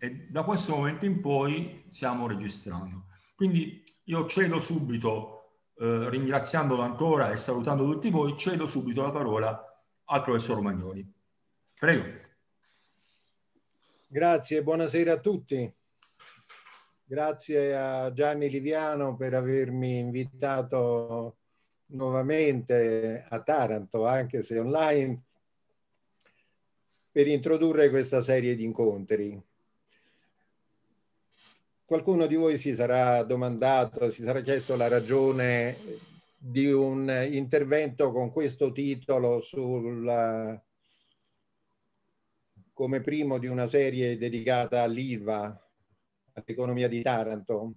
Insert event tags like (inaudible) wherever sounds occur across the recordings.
e da questo momento in poi siamo registrando. Quindi io cedo subito, eh, ringraziandolo ancora e salutando tutti voi, cedo subito la parola al professor Magnoli. Prego. Grazie, buonasera a tutti. Grazie a Gianni Liviano per avermi invitato nuovamente a Taranto, anche se online, per introdurre questa serie di incontri qualcuno di voi si sarà domandato, si sarà chiesto la ragione di un intervento con questo titolo sul, come primo di una serie dedicata all'IVA, all'economia di Taranto.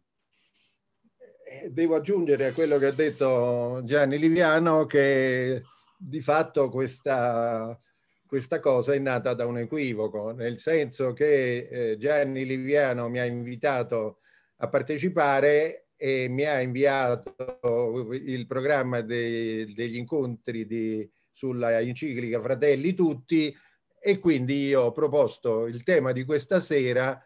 Eh, devo aggiungere a quello che ha detto Gianni Liviano che di fatto questa questa cosa è nata da un equivoco, nel senso che eh, Gianni Liviano mi ha invitato a partecipare e mi ha inviato il programma dei, degli incontri di, sulla enciclica Fratelli Tutti e quindi io ho proposto il tema di questa sera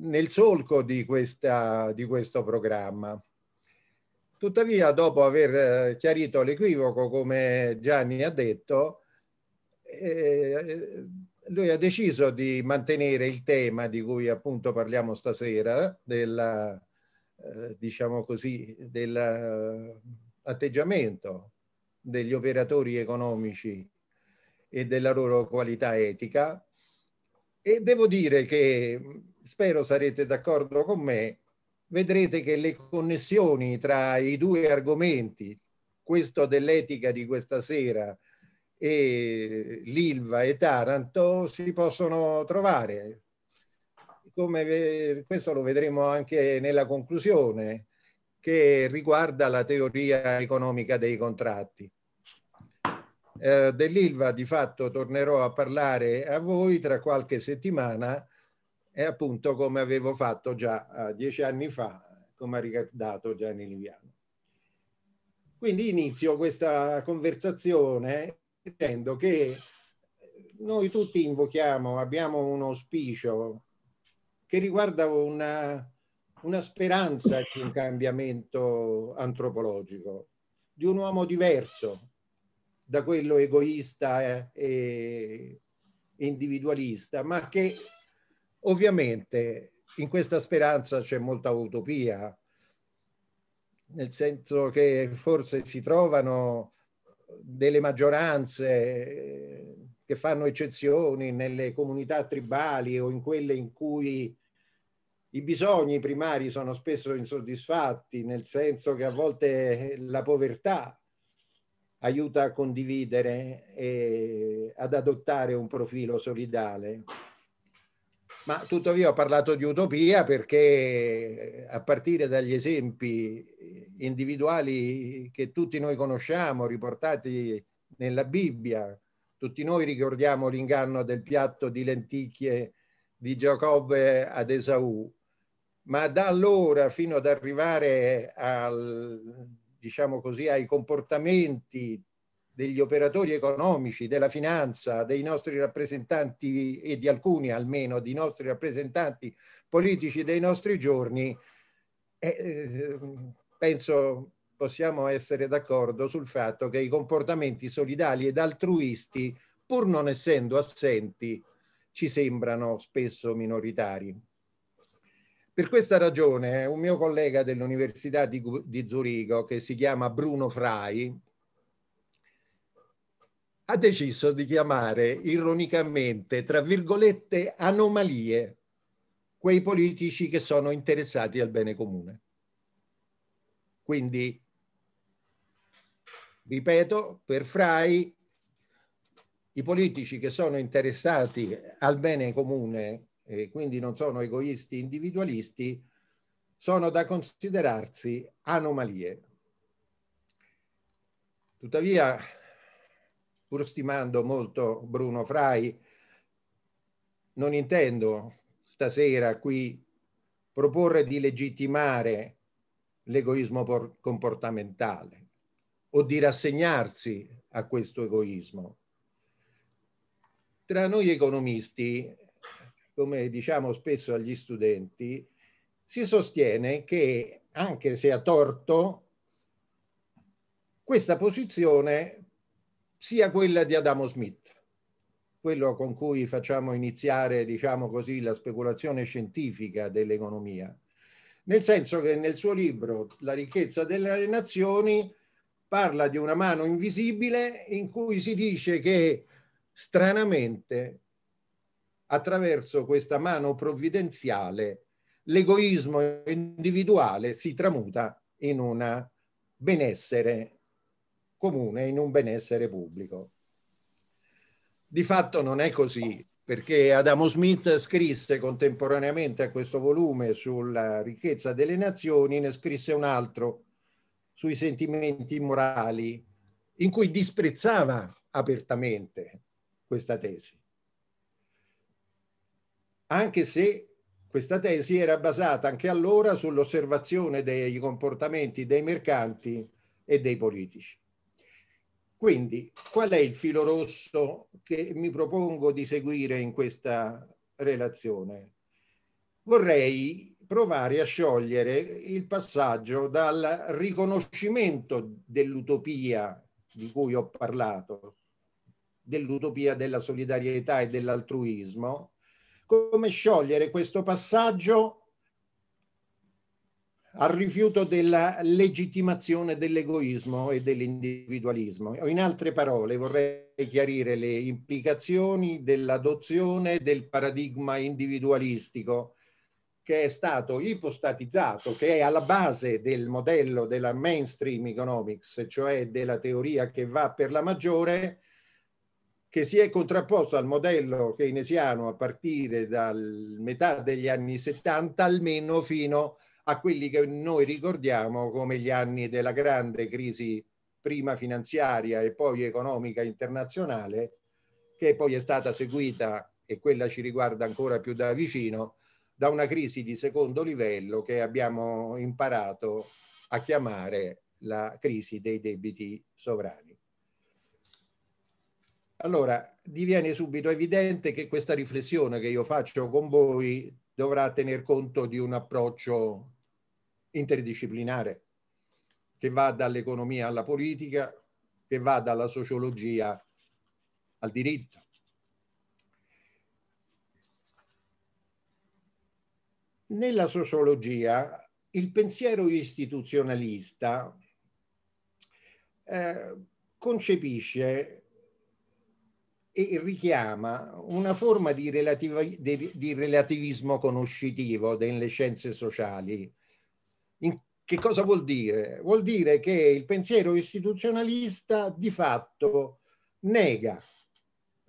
nel solco di, questa, di questo programma. Tuttavia, dopo aver eh, chiarito l'equivoco, come Gianni ha detto, eh, eh, lui ha deciso di mantenere il tema di cui appunto parliamo stasera, della, eh, diciamo così, dell'atteggiamento eh, degli operatori economici e della loro qualità etica. E devo dire che spero sarete d'accordo con me, vedrete che le connessioni tra i due argomenti, questo dell'etica di questa sera e l'Ilva e Taranto si possono trovare. Come, questo lo vedremo anche nella conclusione che riguarda la teoria economica dei contratti. Eh, Dell'Ilva di fatto tornerò a parlare a voi tra qualche settimana e appunto come avevo fatto già eh, dieci anni fa, come ha ricordato Gianni Liviano. Quindi inizio questa conversazione dicendo che eh, noi tutti invochiamo, abbiamo un auspicio che riguarda una, una speranza di un cambiamento antropologico, di un uomo diverso da quello egoista e individualista, ma che ovviamente in questa speranza c'è molta utopia, nel senso che forse si trovano delle maggioranze eh, che fanno eccezioni nelle comunità tribali o in quelle in cui i bisogni primari sono spesso insoddisfatti, nel senso che a volte la povertà aiuta a condividere e ad adottare un profilo solidale. Ma tuttavia ho parlato di utopia perché eh, a partire dagli esempi eh, individuali che tutti noi conosciamo, riportati nella Bibbia, tutti noi ricordiamo l'inganno del piatto di lenticchie di Giacobbe ad Esaù, ma da allora fino ad arrivare al, diciamo così, ai comportamenti degli operatori economici, della finanza, dei nostri rappresentanti e di alcuni almeno, di nostri rappresentanti politici dei nostri giorni, eh, eh, penso possiamo essere d'accordo sul fatto che i comportamenti solidali ed altruisti, pur non essendo assenti, ci sembrano spesso minoritari. Per questa ragione eh, un mio collega dell'Università di, di Zurigo, che si chiama Bruno Frai, ha deciso di chiamare ironicamente, tra virgolette, anomalie quei politici che sono interessati al bene comune. Quindi, ripeto, per Frai i politici che sono interessati al bene comune e quindi non sono egoisti individualisti sono da considerarsi anomalie. Tuttavia, pur stimando molto Bruno Frai, non intendo stasera qui proporre di legittimare l'egoismo comportamentale o di rassegnarsi a questo egoismo. Tra noi economisti, come diciamo spesso agli studenti, si sostiene che, anche se a torto, questa posizione sia quella di Adamo Smith, quello con cui facciamo iniziare, diciamo così, la speculazione scientifica dell'economia, nel senso che nel suo libro La ricchezza delle nazioni parla di una mano invisibile in cui si dice che stranamente attraverso questa mano provvidenziale l'egoismo individuale si tramuta in un benessere comune in un benessere pubblico. Di fatto non è così, perché Adamo Smith scrisse contemporaneamente a questo volume sulla ricchezza delle nazioni, ne scrisse un altro sui sentimenti morali, in cui disprezzava apertamente questa tesi. Anche se questa tesi era basata anche allora sull'osservazione dei comportamenti dei mercanti e dei politici. Quindi qual è il filo rosso che mi propongo di seguire in questa relazione? Vorrei provare a sciogliere il passaggio dal riconoscimento dell'utopia di cui ho parlato, dell'utopia della solidarietà e dell'altruismo, come sciogliere questo passaggio al rifiuto della legittimazione dell'egoismo e dell'individualismo. In altre parole, vorrei chiarire le implicazioni dell'adozione del paradigma individualistico che è stato ipostatizzato, che è alla base del modello della mainstream economics, cioè della teoria che va per la maggiore, che si è contrapposto al modello keynesiano a partire dal metà degli anni 70 almeno fino a a quelli che noi ricordiamo come gli anni della grande crisi prima finanziaria e poi economica internazionale, che poi è stata seguita, e quella ci riguarda ancora più da vicino, da una crisi di secondo livello che abbiamo imparato a chiamare la crisi dei debiti sovrani. Allora, diviene subito evidente che questa riflessione che io faccio con voi dovrà tener conto di un approccio interdisciplinare che va dall'economia alla politica, che va dalla sociologia al diritto. Nella sociologia il pensiero istituzionalista eh, concepisce e richiama una forma di, relativi, di, relativismo conoscitivo delle scienze sociali che cosa vuol dire? Vuol dire che il pensiero istituzionalista di fatto nega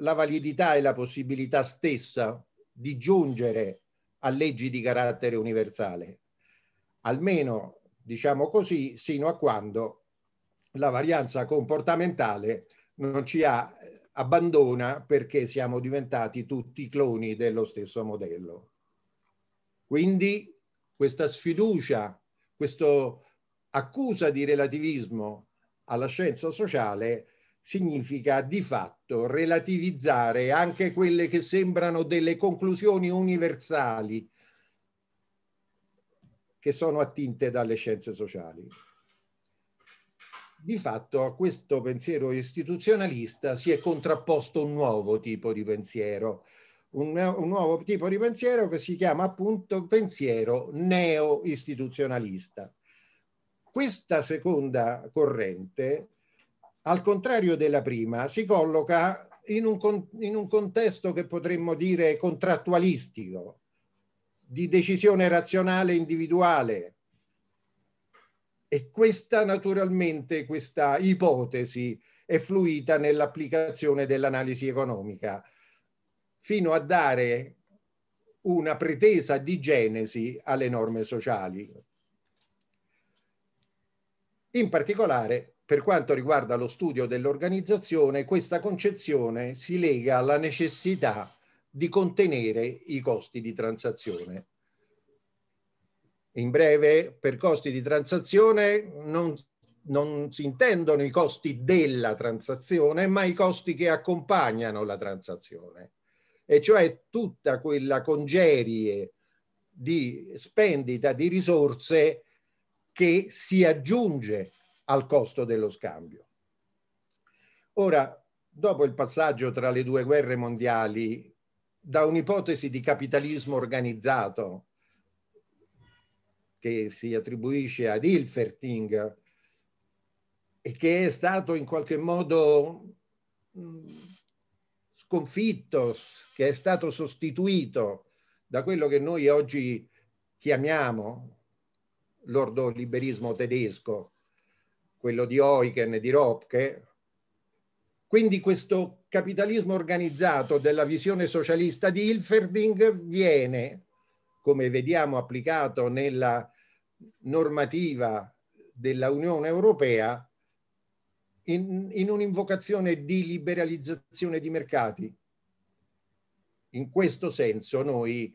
la validità e la possibilità stessa di giungere a leggi di carattere universale, almeno diciamo così, sino a quando la varianza comportamentale non ci ha, eh, abbandona perché siamo diventati tutti cloni dello stesso modello. Quindi questa sfiducia questa accusa di relativismo alla scienza sociale significa di fatto relativizzare anche quelle che sembrano delle conclusioni universali che sono attinte dalle scienze sociali. Di fatto a questo pensiero istituzionalista si è contrapposto un nuovo tipo di pensiero, un, un nuovo tipo di pensiero che si chiama appunto pensiero neo-istituzionalista. Questa seconda corrente, al contrario della prima, si colloca in un, in un, contesto che potremmo dire contrattualistico, di decisione razionale individuale. E questa naturalmente, questa ipotesi, è fluita nell'applicazione dell'analisi economica fino a dare una pretesa di genesi alle norme sociali. In particolare, per quanto riguarda lo studio dell'organizzazione, questa concezione si lega alla necessità di contenere i costi di transazione. In breve, per costi di transazione non, non si intendono i costi della transazione, ma i costi che accompagnano la transazione e cioè tutta quella congerie di spendita di risorse che si aggiunge al costo dello scambio. Ora, dopo il passaggio tra le due guerre mondiali, da un'ipotesi di capitalismo organizzato che si attribuisce ad Hilferting e che è stato in qualche modo mm, sconfitto, che è stato sostituito da quello che noi oggi chiamiamo l'ordoliberismo tedesco, quello di Oiken e di Ropke. Quindi questo capitalismo organizzato della visione socialista di Hilferding viene, come vediamo applicato nella normativa della Unione Europea, in, in un'invocazione di liberalizzazione di mercati. In questo senso noi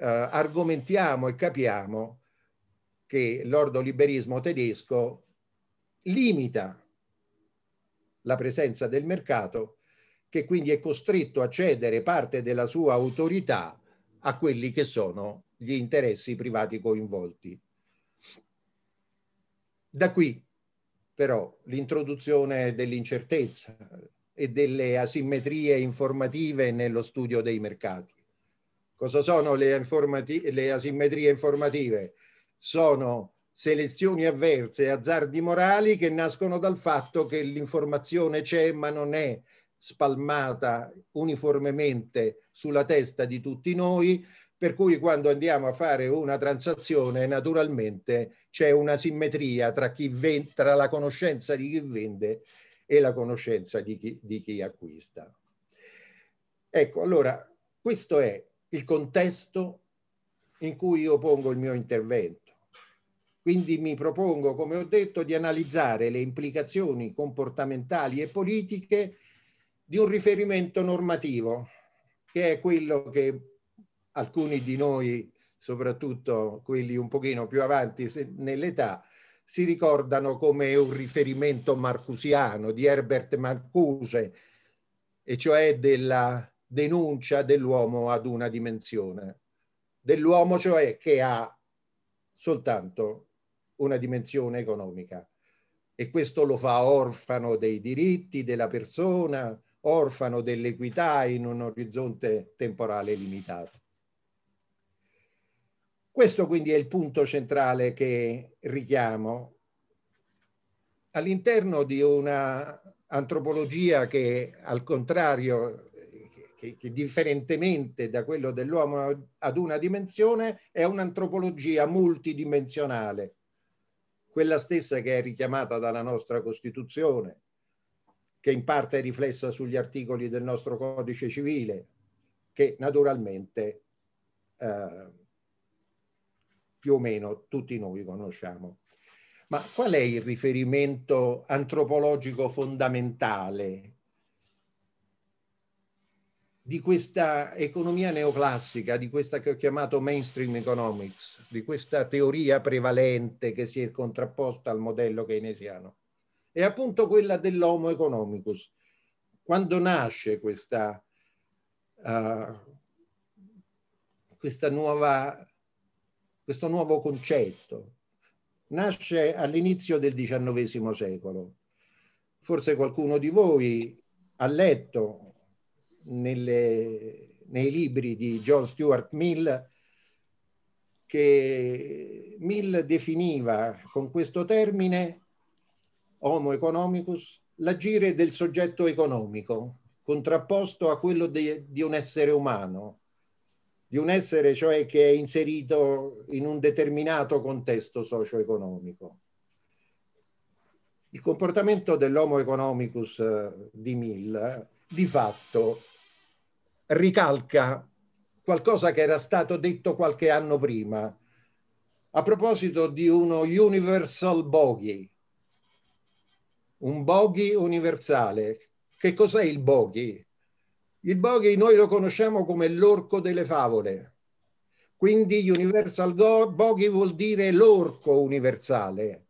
eh, argomentiamo e capiamo che l'ordoliberismo tedesco limita la presenza del mercato che quindi è costretto a cedere parte della sua autorità a quelli che sono gli interessi privati coinvolti. Da qui però l'introduzione dell'incertezza e delle asimmetrie informative nello studio dei mercati. Cosa sono le, informati le asimmetrie informative? Sono selezioni avverse, azzardi morali che nascono dal fatto che l'informazione c'è ma non è spalmata uniformemente sulla testa di tutti noi, per cui quando andiamo a fare una transazione naturalmente c'è una simmetria tra, chi vende, tra la conoscenza di chi vende e la conoscenza di chi, di chi acquista. Ecco, allora, questo è il contesto in cui io pongo il mio intervento. Quindi mi propongo, come ho detto, di analizzare le implicazioni comportamentali e politiche di un riferimento normativo, che è quello che alcuni di noi, soprattutto quelli un pochino più avanti nell'età, si ricordano come un riferimento marcusiano di Herbert Marcuse, e cioè della denuncia dell'uomo ad una dimensione, dell'uomo cioè che ha soltanto una dimensione economica. E questo lo fa orfano dei diritti della persona, orfano dell'equità in un orizzonte temporale limitato. Questo quindi è il punto centrale che richiamo. All'interno di una antropologia che al contrario, che, che differentemente da quello dell'uomo ad una dimensione, è un'antropologia multidimensionale, quella stessa che è richiamata dalla nostra Costituzione, che in parte è riflessa sugli articoli del nostro codice civile, che naturalmente... Eh, più o meno tutti noi conosciamo. Ma qual è il riferimento antropologico fondamentale di questa economia neoclassica, di questa che ho chiamato mainstream economics, di questa teoria prevalente che si è contrapposta al modello keynesiano? È appunto quella dell'homo economicus. Quando nasce questa, uh, questa nuova questo nuovo concetto. Nasce all'inizio del XIX secolo. Forse qualcuno di voi ha letto nelle, nei libri di John Stuart Mill che Mill definiva con questo termine homo economicus l'agire del soggetto economico contrapposto a quello de, di un essere umano di un essere cioè che è inserito in un determinato contesto socio-economico. Il comportamento dell'Homo economicus eh, di Mill di fatto ricalca qualcosa che era stato detto qualche anno prima a proposito di uno universal bogey, un bogey universale. Che cos'è il bogey? Il Bogey noi lo conosciamo come l'orco delle favole, quindi Universal Bogey vuol dire l'orco universale.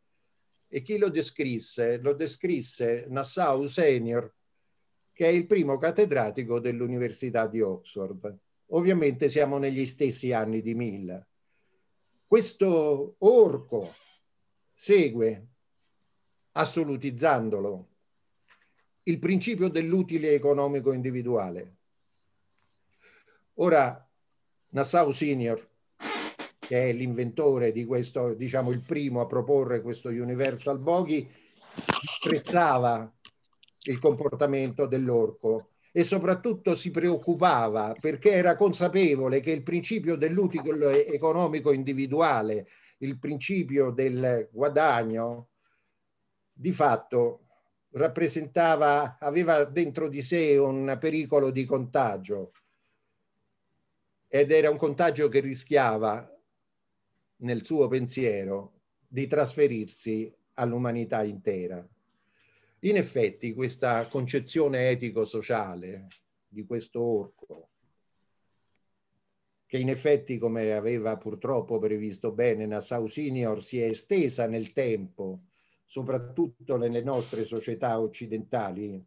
E chi lo descrisse? Lo descrisse Nassau Senior, che è il primo cattedratico dell'Università di Oxford. Ovviamente siamo negli stessi anni di Mill. Questo orco segue, assolutizzandolo, il principio dell'utile economico individuale. Ora, Nassau Senior, che è l'inventore di questo, diciamo il primo a proporre questo Universal Bogey, apprezzava il comportamento dell'orco e soprattutto si preoccupava perché era consapevole che il principio dell'utile economico individuale, il principio del guadagno, di fatto rappresentava, aveva dentro di sé un pericolo di contagio ed era un contagio che rischiava nel suo pensiero di trasferirsi all'umanità intera. In effetti questa concezione etico-sociale di questo orco, che in effetti come aveva purtroppo previsto bene Nassau Senior si è estesa nel tempo soprattutto nelle nostre società occidentali,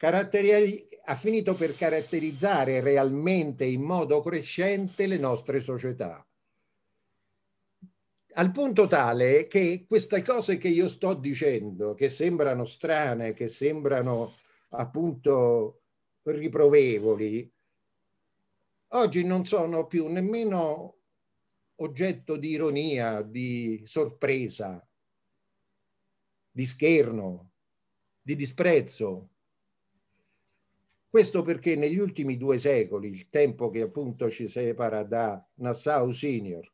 ha finito per caratterizzare realmente in modo crescente le nostre società. Al punto tale che queste cose che io sto dicendo, che sembrano strane, che sembrano appunto riprovevoli, oggi non sono più nemmeno oggetto di ironia, di sorpresa, di scherno, di disprezzo. Questo perché negli ultimi due secoli, il tempo che appunto ci separa da Nassau Senior,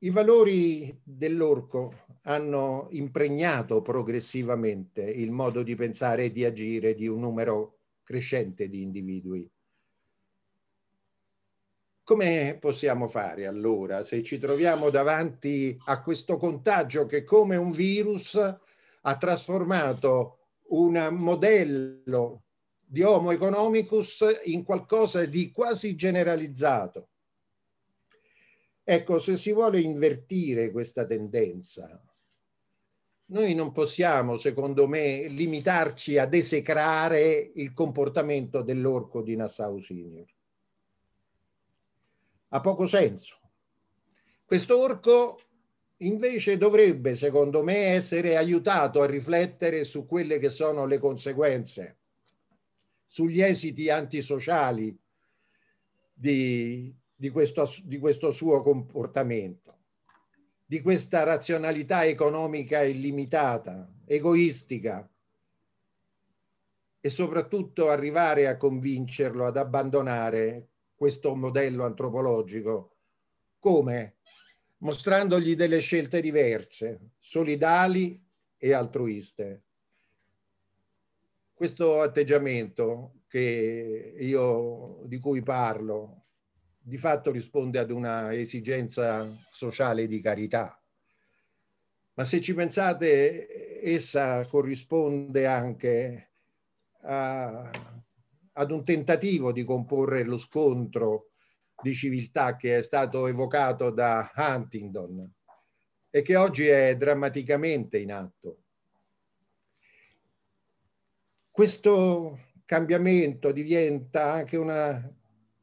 i valori dell'orco hanno impregnato progressivamente il modo di pensare e di agire di un numero crescente di individui. Come possiamo fare allora se ci troviamo davanti a questo contagio che come un virus ha trasformato un modello di Homo economicus in qualcosa di quasi generalizzato? Ecco, se si vuole invertire questa tendenza, noi non possiamo, secondo me, limitarci ad esecrare il comportamento dell'orco di Nassau Senior ha poco senso. Questo orco invece dovrebbe, secondo me, essere aiutato a riflettere su quelle che sono le conseguenze, sugli esiti antisociali di, di, questo, di questo suo comportamento di questa razionalità economica illimitata, egoistica e soprattutto arrivare a convincerlo ad abbandonare questo modello antropologico. Come? Mostrandogli delle scelte diverse, solidali e altruiste. Questo atteggiamento che io, di cui parlo di fatto risponde ad una esigenza sociale di carità. Ma se ci pensate, essa corrisponde anche a ad un tentativo di comporre lo scontro di civiltà che è stato evocato da Huntington e che oggi è drammaticamente in atto. Questo cambiamento diventa anche una,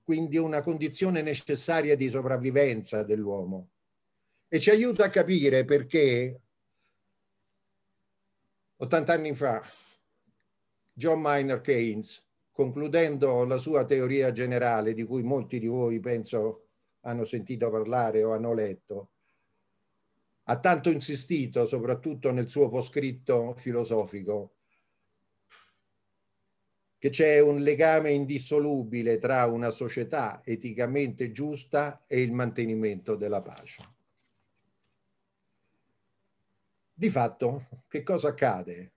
quindi una condizione necessaria di sopravvivenza dell'uomo e ci aiuta a capire perché 80 anni fa John Maynard Keynes concludendo la sua teoria generale, di cui molti di voi penso hanno sentito parlare o hanno letto, ha tanto insistito, soprattutto nel suo poscritto filosofico, che c'è un legame indissolubile tra una società eticamente giusta e il mantenimento della pace. Di fatto, che cosa accade?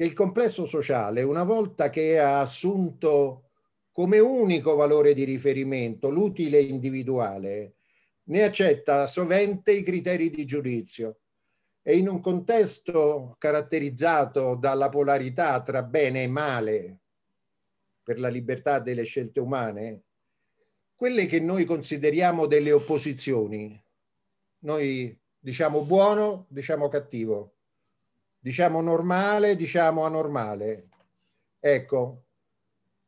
che il complesso sociale, una volta che ha assunto come unico valore di riferimento l'utile individuale, ne accetta sovente i criteri di giudizio e in un contesto caratterizzato dalla polarità tra bene e male per la libertà delle scelte umane, quelle che noi consideriamo delle opposizioni, noi diciamo buono, diciamo cattivo, diciamo normale, diciamo anormale. Ecco,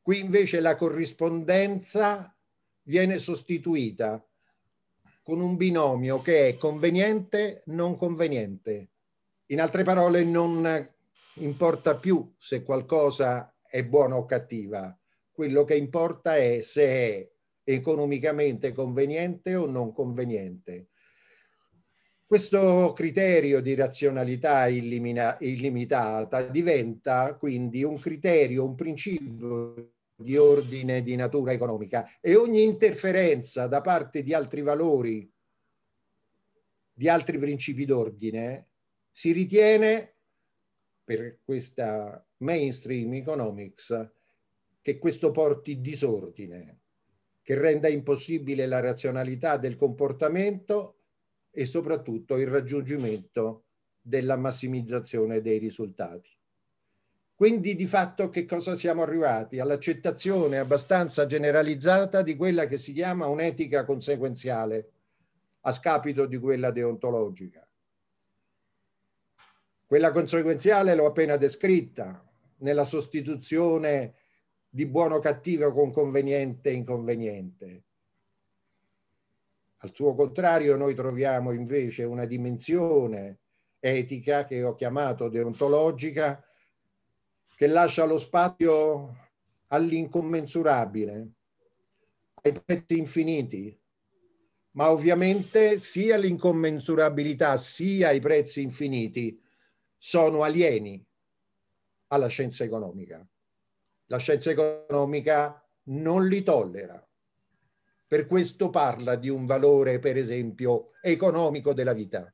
qui invece la corrispondenza viene sostituita con un binomio che è conveniente, non conveniente. In altre parole, non importa più se qualcosa è buona o cattiva, quello che importa è se è economicamente conveniente o non conveniente. Questo criterio di razionalità illimina, illimitata diventa quindi un criterio, un principio di ordine di natura economica e ogni interferenza da parte di altri valori, di altri principi d'ordine, si ritiene per questa mainstream economics che questo porti disordine, che renda impossibile la razionalità del comportamento e soprattutto il raggiungimento della massimizzazione dei risultati. Quindi di fatto che cosa siamo arrivati? All'accettazione abbastanza generalizzata di quella che si chiama un'etica conseguenziale a scapito di quella deontologica. Quella conseguenziale l'ho appena descritta nella sostituzione di buono cattivo con conveniente e inconveniente al suo contrario noi troviamo invece una dimensione etica che ho chiamato deontologica che lascia lo spazio all'incommensurabile, ai prezzi infiniti, ma ovviamente sia l'incommensurabilità sia i prezzi infiniti sono alieni alla scienza economica. La scienza economica non li tollera. Per questo parla di un valore, per esempio, economico della vita.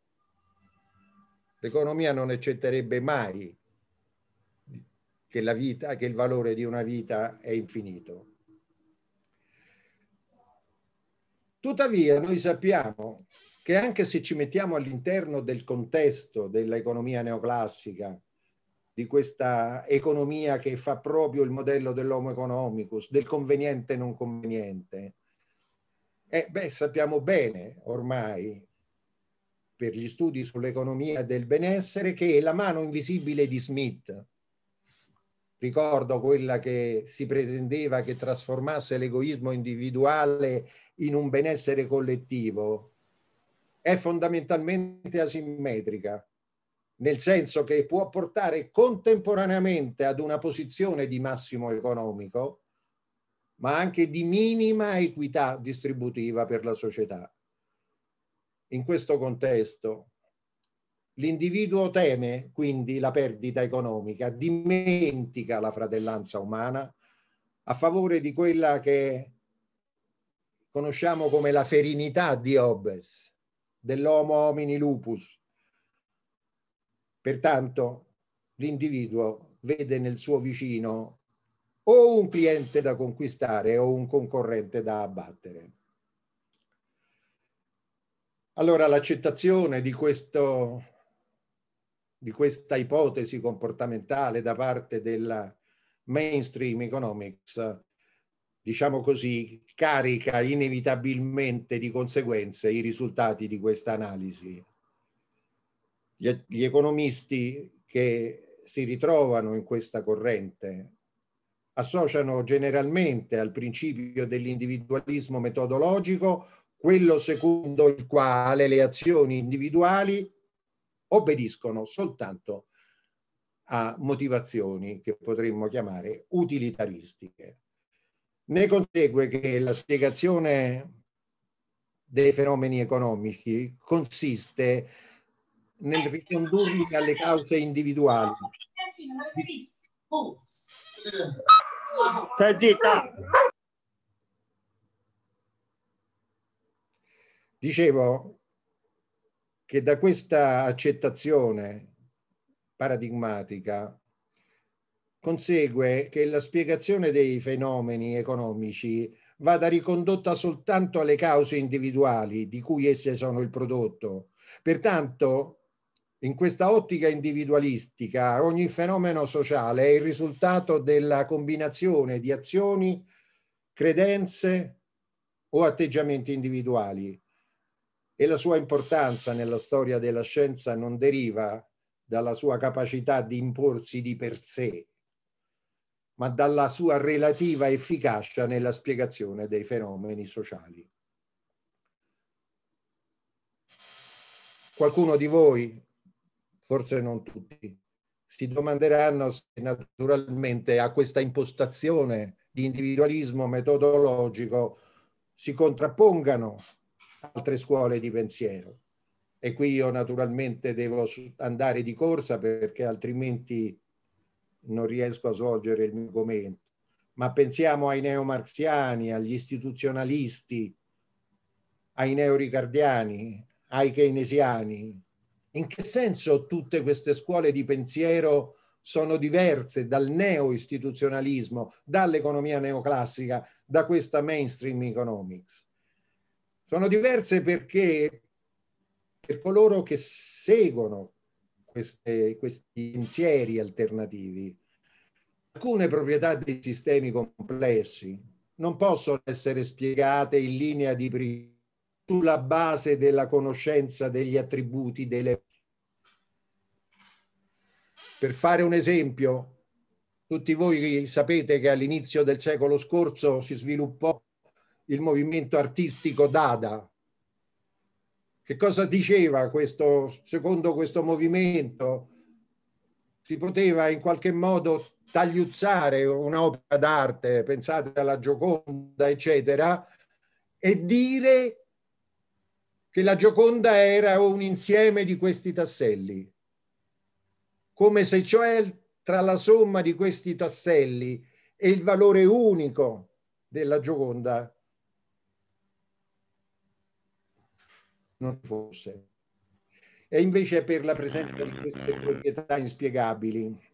L'economia non accetterebbe mai che, la vita, che il valore di una vita è infinito. Tuttavia noi sappiamo che anche se ci mettiamo all'interno del contesto dell'economia neoclassica, di questa economia che fa proprio il modello dell'homo economicus, del conveniente non conveniente, eh, beh, sappiamo bene ormai, per gli studi sull'economia del benessere, che è la mano invisibile di Smith. Ricordo quella che si pretendeva che trasformasse l'egoismo individuale in un benessere collettivo, è fondamentalmente asimmetrica, nel senso che può portare contemporaneamente ad una posizione di massimo economico, ma anche di minima equità distributiva per la società. In questo contesto l'individuo teme quindi la perdita economica, dimentica la fratellanza umana a favore di quella che conosciamo come la ferinità di Hobbes, dell'homo homini lupus. Pertanto l'individuo vede nel suo vicino o un cliente da conquistare o un concorrente da abbattere. Allora l'accettazione di, questo, di questa ipotesi comportamentale da parte della mainstream economics, diciamo così, carica inevitabilmente di conseguenze i risultati di questa analisi. Gli, gli economisti che si ritrovano in questa corrente associano generalmente al principio dell'individualismo metodologico quello secondo il quale le azioni individuali obbediscono soltanto a motivazioni che potremmo chiamare utilitaristiche. Ne consegue che la spiegazione dei fenomeni economici consiste nel ricondurli alle cause individuali. Stai zitta. Dicevo che da questa accettazione paradigmatica consegue che la spiegazione dei fenomeni economici vada ricondotta soltanto alle cause individuali di cui esse sono il prodotto. Pertanto in questa ottica individualistica ogni fenomeno sociale è il risultato della combinazione di azioni, credenze o atteggiamenti individuali e la sua importanza nella storia della scienza non deriva dalla sua capacità di imporsi di per sé, ma dalla sua relativa efficacia nella spiegazione dei fenomeni sociali. Qualcuno di voi forse non tutti, si domanderanno se naturalmente a questa impostazione di individualismo metodologico si contrappongano altre scuole di pensiero. E qui io naturalmente devo andare di corsa perché altrimenti non riesco a svolgere il mio commento. Ma pensiamo ai neomarxiani, agli istituzionalisti, ai neoricardiani, ai keynesiani, in che senso tutte queste scuole di pensiero sono diverse dal neoistituzionalismo, dall'economia neoclassica, da questa mainstream economics? Sono diverse perché per coloro che seguono queste, questi pensieri alternativi, alcune proprietà dei sistemi complessi non possono essere spiegate in linea di principio sulla base della conoscenza degli attributi delle... Per fare un esempio, tutti voi sapete che all'inizio del secolo scorso si sviluppò il movimento artistico Dada. Che cosa diceva questo, secondo questo movimento? Si poteva in qualche modo tagliuzzare un'opera d'arte, pensate alla Gioconda, eccetera, e dire che la Gioconda era un insieme di questi tasselli, come se cioè tra la somma di questi tasselli e il valore unico della Gioconda non fosse. E invece per la presenza di queste proprietà inspiegabili,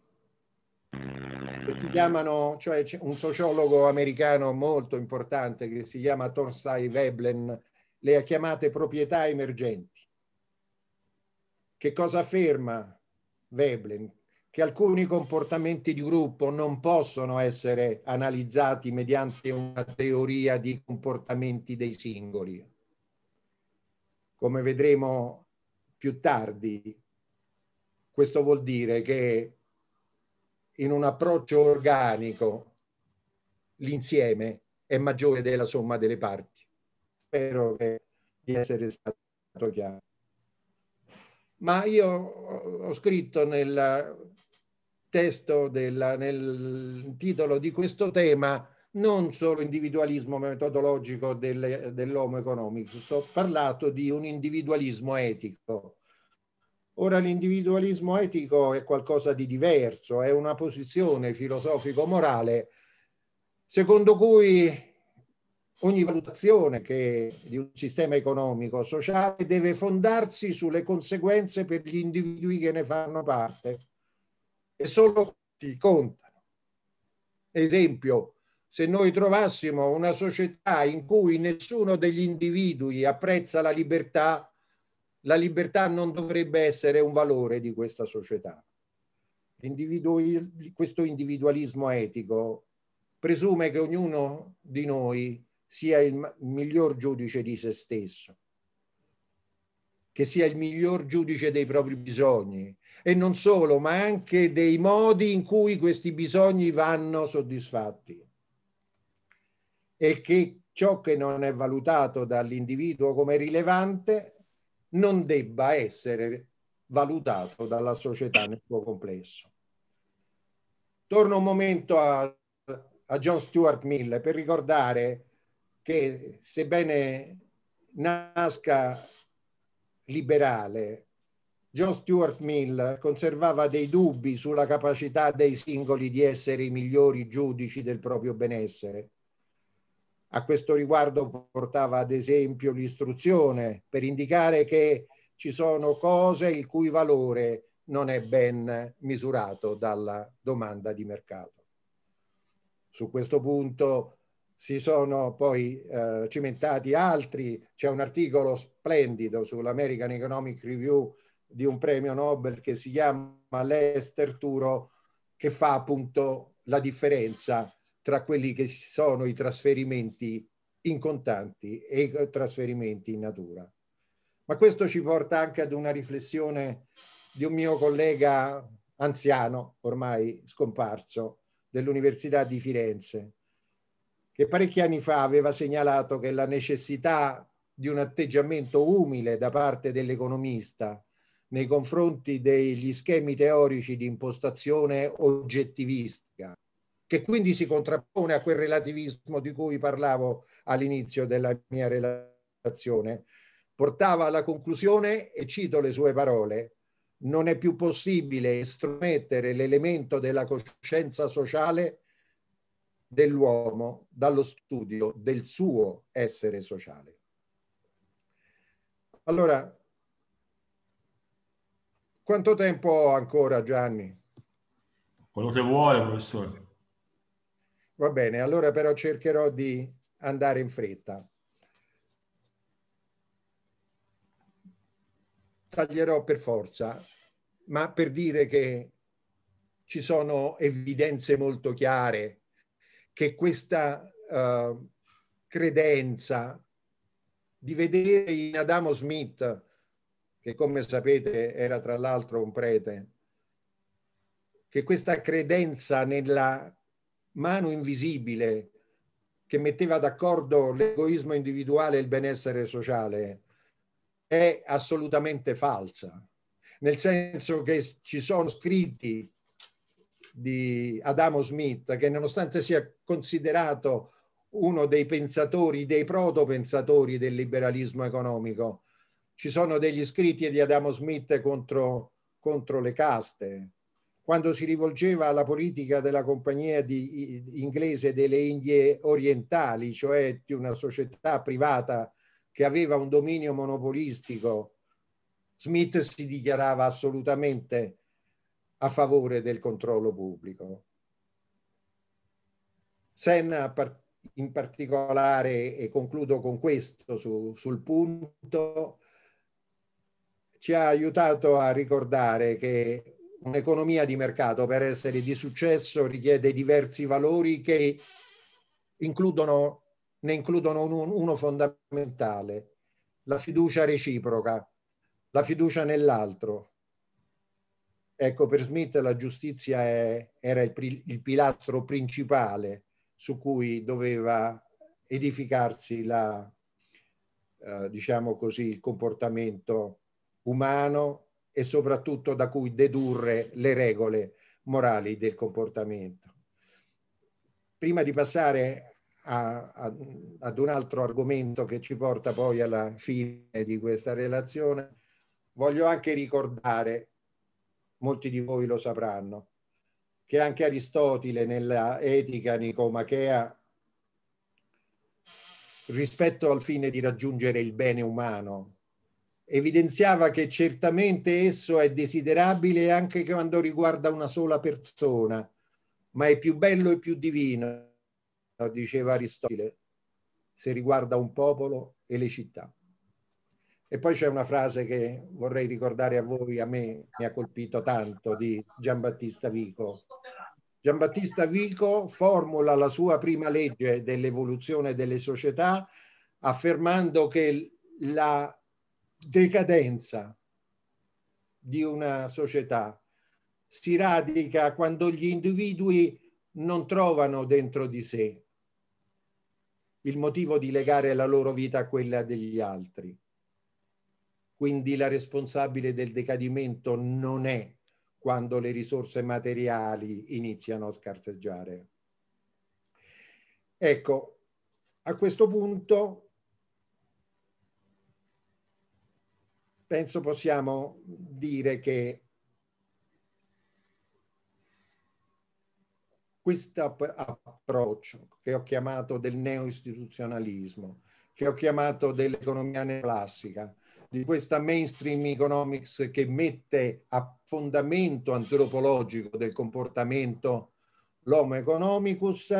si chiamano, cioè un sociologo americano molto importante che si chiama Thorstein Veblen, le ha chiamate proprietà emergenti. Che cosa afferma Veblen? Che alcuni comportamenti di gruppo non possono essere analizzati mediante una teoria di comportamenti dei singoli. Come vedremo più tardi, questo vuol dire che in un approccio organico l'insieme è maggiore della somma delle parti spero che, di essere stato chiaro. Ma io ho scritto nel testo, della, nel titolo di questo tema, non solo individualismo metodologico del, dell'homo economics, ho parlato di un individualismo etico. Ora l'individualismo etico è qualcosa di diverso, è una posizione filosofico-morale secondo cui ogni valutazione che, di un sistema economico sociale deve fondarsi sulle conseguenze per gli individui che ne fanno parte e solo ti contano. Esempio, se noi trovassimo una società in cui nessuno degli individui apprezza la libertà, la libertà non dovrebbe essere un valore di questa società. Individu questo individualismo etico presume che ognuno di noi sia il miglior giudice di se stesso, che sia il miglior giudice dei propri bisogni e non solo, ma anche dei modi in cui questi bisogni vanno soddisfatti e che ciò che non è valutato dall'individuo come rilevante non debba essere valutato dalla società nel suo complesso. Torno un momento a, a John Stuart Mill per ricordare che sebbene nasca liberale, John Stuart Mill conservava dei dubbi sulla capacità dei singoli di essere i migliori giudici del proprio benessere. A questo riguardo portava ad esempio l'istruzione per indicare che ci sono cose il cui valore non è ben misurato dalla domanda di mercato. Su questo punto si sono poi eh, cimentati altri, c'è un articolo splendido sull'American Economic Review di un premio Nobel che si chiama Lester Turo che fa appunto la differenza tra quelli che sono i trasferimenti in contanti e i trasferimenti in natura. Ma questo ci porta anche ad una riflessione di un mio collega anziano, ormai scomparso, dell'Università di Firenze, che parecchi anni fa aveva segnalato che la necessità di un atteggiamento umile da parte dell'economista nei confronti degli schemi teorici di impostazione oggettivistica, che quindi si contrappone a quel relativismo di cui parlavo all'inizio della mia relazione, portava alla conclusione, e cito le sue parole, non è più possibile estromettere l'elemento della coscienza sociale dell'uomo dallo studio del suo essere sociale. Allora, quanto tempo ho ancora Gianni? Quello che vuole, professore. Va bene, allora però cercherò di andare in fretta. Taglierò per forza, ma per dire che ci sono evidenze molto chiare che questa uh, credenza di vedere in Adamo Smith, che come sapete era tra l'altro un prete, che questa credenza nella mano invisibile che metteva d'accordo l'egoismo individuale e il benessere sociale è assolutamente falsa, nel senso che ci sono scritti di Adamo Smith, che nonostante sia considerato uno dei pensatori, dei protopensatori del liberalismo economico, ci sono degli scritti di Adamo Smith contro, contro le caste. Quando si rivolgeva alla politica della compagnia di, inglese delle Indie orientali, cioè di una società privata che aveva un dominio monopolistico, Smith si dichiarava assolutamente a favore del controllo pubblico. Senna in particolare, e concludo con questo su, sul punto, ci ha aiutato a ricordare che un'economia di mercato per essere di successo richiede diversi valori che includono, ne includono uno fondamentale, la fiducia reciproca, la fiducia nell'altro, Ecco, per Smith la giustizia è, era il, il, pilastro principale su cui doveva edificarsi la, eh, diciamo così, il comportamento umano e soprattutto da cui dedurre le regole morali del comportamento. Prima di passare a, a, ad un altro argomento che ci porta poi alla fine di questa relazione, voglio anche ricordare molti di voi lo sapranno, che anche Aristotele nella Etica Nicomachea, rispetto al fine di raggiungere il bene umano, evidenziava che certamente esso è desiderabile anche quando riguarda una sola persona, ma è più bello e più divino, diceva Aristotele, se riguarda un popolo e le città. E poi c'è una frase che vorrei ricordare a voi, a me mi ha colpito tanto, di Giambattista Vico. Giambattista Vico formula la sua prima legge dell'evoluzione delle società affermando che la decadenza di una società si radica quando gli individui non trovano dentro di sé il motivo di legare la loro vita a quella degli altri. Quindi la responsabile del decadimento non è quando le risorse materiali iniziano a scarteggiare. Ecco, a questo punto penso possiamo dire che questo approccio che ho chiamato del neoistituzionalismo, che ho chiamato dell'economia neoclassica, di questa mainstream economics che mette a fondamento antropologico del comportamento l'homo economicus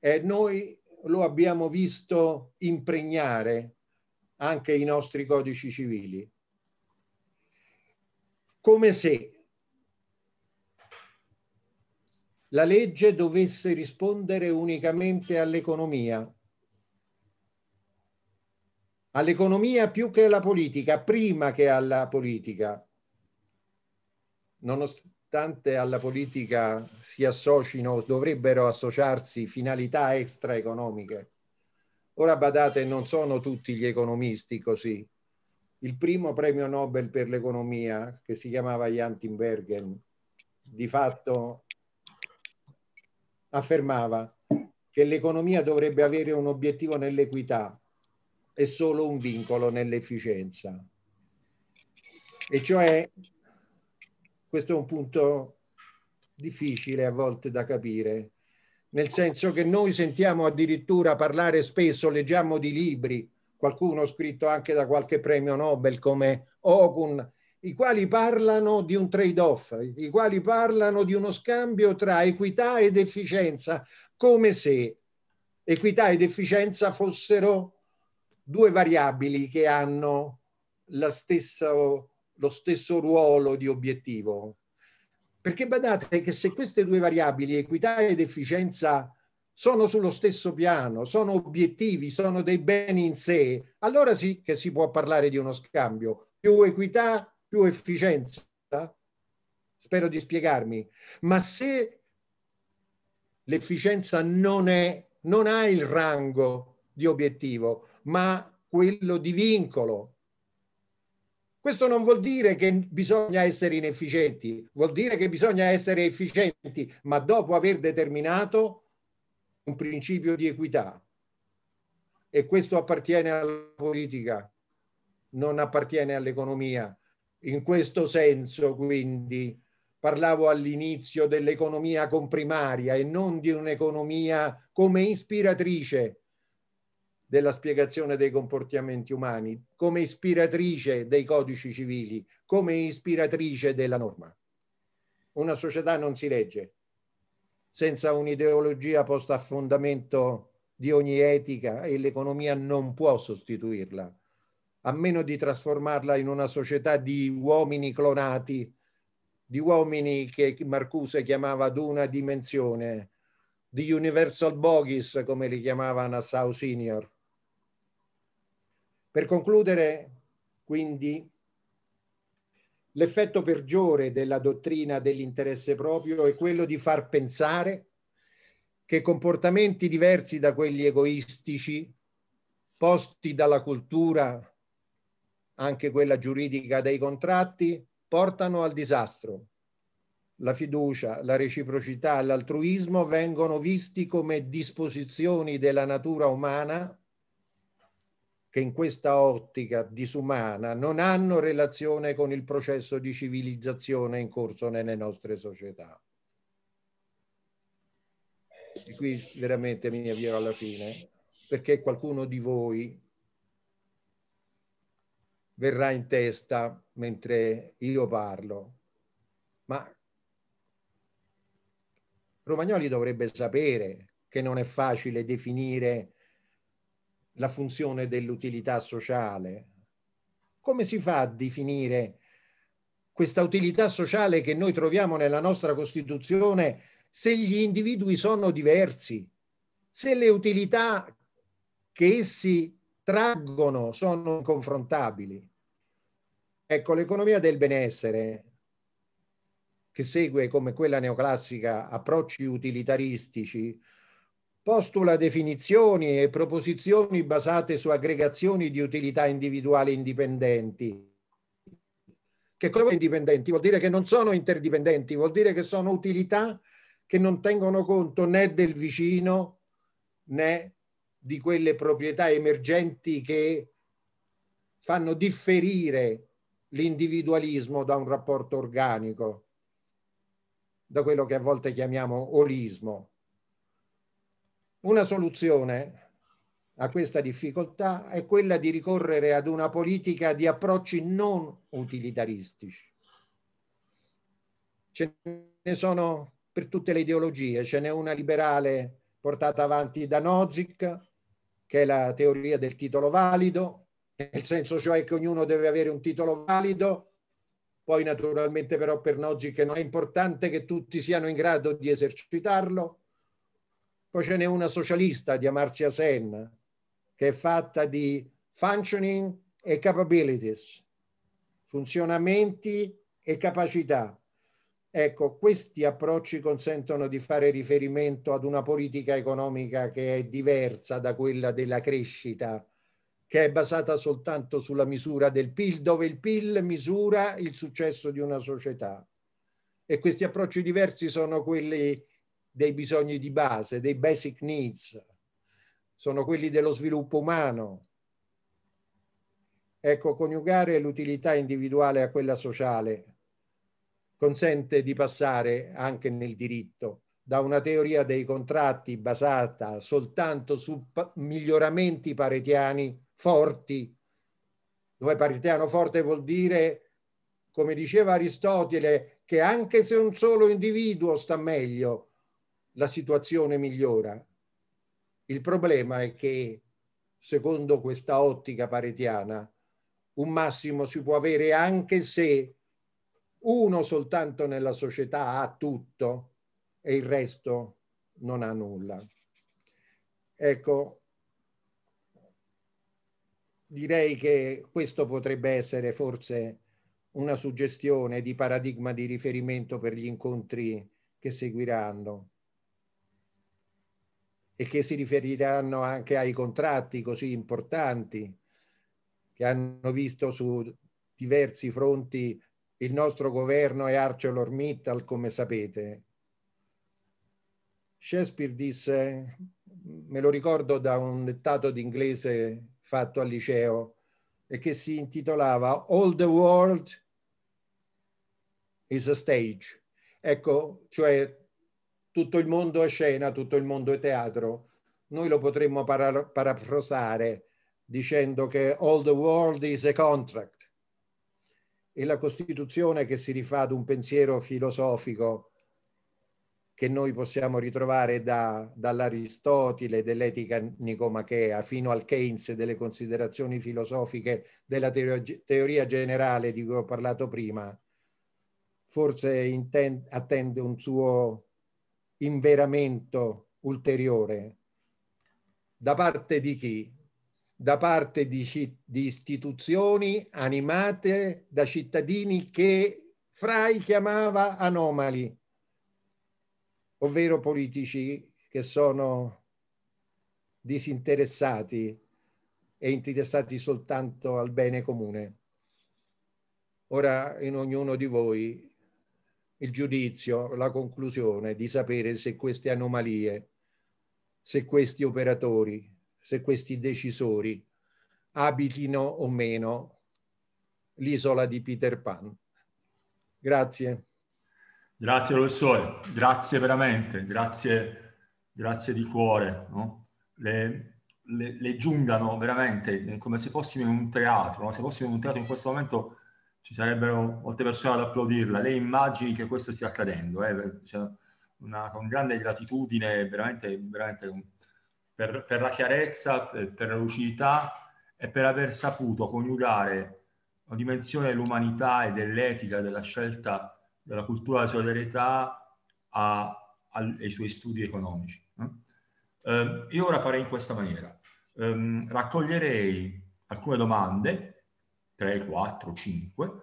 e noi lo abbiamo visto impregnare anche i nostri codici civili. Come se la legge dovesse rispondere unicamente all'economia all'economia più che alla politica, prima che alla politica, nonostante alla politica si associino, dovrebbero associarsi finalità extraeconomiche. Ora badate, non sono tutti gli economisti così. Il primo premio Nobel per l'economia, che si chiamava Jantinbergen, di fatto affermava che l'economia dovrebbe avere un obiettivo nell'equità, è solo un vincolo nell'efficienza. E cioè, questo è un punto difficile a volte da capire, nel senso che noi sentiamo addirittura parlare spesso, leggiamo di libri, qualcuno scritto anche da qualche premio Nobel come Okun, i quali parlano di un trade-off, i quali parlano di uno scambio tra equità ed efficienza, come se equità ed efficienza fossero due variabili che hanno stessa, lo stesso ruolo di obiettivo. Perché badate che se queste due variabili, equità ed efficienza, sono sullo stesso piano, sono obiettivi, sono dei beni in sé, allora sì che si può parlare di uno scambio. Più equità, più efficienza. Spero di spiegarmi. Ma se l'efficienza non, è, non ha il rango di obiettivo, ma quello di vincolo. Questo non vuol dire che bisogna essere inefficienti, vuol dire che bisogna essere efficienti, ma dopo aver determinato un principio di equità. E questo appartiene alla politica, non appartiene all'economia. In questo senso, quindi, parlavo all'inizio dell'economia comprimaria e non di un'economia come ispiratrice della spiegazione dei comportamenti umani, come ispiratrice dei codici civili, come ispiratrice della norma. Una società non si legge senza un'ideologia posta a fondamento di ogni etica e l'economia non può sostituirla, a meno di trasformarla in una società di uomini clonati, di uomini che Marcuse chiamava d'una dimensione, di universal bogies, come li chiamava Nassau Senior per concludere, quindi, l'effetto peggiore della dottrina dell'interesse proprio è quello di far pensare che comportamenti diversi da quelli egoistici, posti dalla cultura, anche quella giuridica dei contratti, portano al disastro. La fiducia, la reciprocità, l'altruismo vengono visti come disposizioni della natura umana che in questa ottica disumana non hanno relazione con il processo di civilizzazione in corso nelle nostre società. E qui veramente mi avvio alla fine, perché qualcuno di voi verrà in testa mentre io parlo, ma Romagnoli dovrebbe sapere che non è facile definire la funzione dell'utilità sociale? Come si fa a definire questa utilità sociale che noi troviamo nella nostra Costituzione se gli individui sono diversi, se le utilità che essi traggono sono confrontabili? Ecco, l'economia del benessere, che segue come quella neoclassica approcci utilitaristici, postula definizioni e proposizioni basate su aggregazioni di utilità individuali indipendenti. Che cosa indipendenti? Vuol dire che non sono interdipendenti, vuol dire che sono utilità che non tengono conto né del vicino né di quelle proprietà emergenti che fanno differire l'individualismo da un rapporto organico, da quello che a volte chiamiamo olismo. Una soluzione a questa difficoltà è quella di ricorrere ad una politica di approcci non utilitaristici. Ce ne sono per tutte le ideologie, ce n'è una liberale portata avanti da Nozick, che è la teoria del titolo valido, nel senso cioè che ognuno deve avere un titolo valido, poi naturalmente però per Nozick non è importante che tutti siano in grado di esercitarlo, poi ce n'è una socialista di Amartya Sen che è fatta di functioning e capabilities, funzionamenti e capacità. Ecco, questi approcci consentono di fare riferimento ad una politica economica che è diversa da quella della crescita, che è basata soltanto sulla misura del PIL, dove il PIL misura il successo di una società. E questi approcci diversi sono quelli dei bisogni di base, dei basic needs, sono quelli dello sviluppo umano. Ecco, coniugare l'utilità individuale a quella sociale consente di passare anche nel diritto da una teoria dei contratti basata soltanto su miglioramenti paretiani forti, dove paretiano forte vuol dire, come diceva Aristotele, che anche se un solo individuo sta meglio, la situazione migliora. Il problema è che, secondo questa ottica paretiana, un massimo si può avere anche se uno soltanto nella società ha tutto e il resto non ha nulla. Ecco, direi che questo potrebbe essere forse una suggestione di paradigma di riferimento per gli incontri che seguiranno e che si riferiranno anche ai contratti così importanti che hanno visto su diversi fronti il nostro governo e ArcelorMittal, come sapete. Shakespeare disse, me lo ricordo da un dettato d'inglese fatto al liceo, e che si intitolava All the World is a Stage. Ecco, cioè tutto il mondo è scena, tutto il mondo è teatro. Noi lo potremmo para- parafrasare dicendo che all the world is a contract. E la Costituzione che si rifà ad un pensiero filosofico che noi possiamo ritrovare da, dall'Aristotile dell'etica nicomachea fino al Keynes delle considerazioni filosofiche della teoria, teoria generale di cui ho parlato prima, forse intende, attende un suo inveramento ulteriore? Da parte di chi? Da parte di, di istituzioni animate da cittadini che Frai chiamava anomali, ovvero politici che sono disinteressati e interessati soltanto al bene comune. Ora in ognuno di voi il giudizio, la conclusione di sapere se queste anomalie, se questi operatori, se questi decisori abitino o meno l'isola di Peter Pan. Grazie. Grazie professore, grazie veramente, grazie, grazie di cuore. No? Le, le, le giungano veramente come se fossimo in un teatro, no? se fossimo in un teatro in questo momento ci sarebbero molte persone ad applaudirla. Lei immagini che questo stia accadendo, eh? cioè, una, con grande gratitudine veramente, veramente per, per, la chiarezza, per, per la lucidità e per aver saputo coniugare una dimensione dell'umanità e dell'etica, della scelta, della cultura della solidarietà a, a, ai suoi studi economici. Eh, io ora farei in questa maniera. Eh, raccoglierei alcune domande 3, 4, 5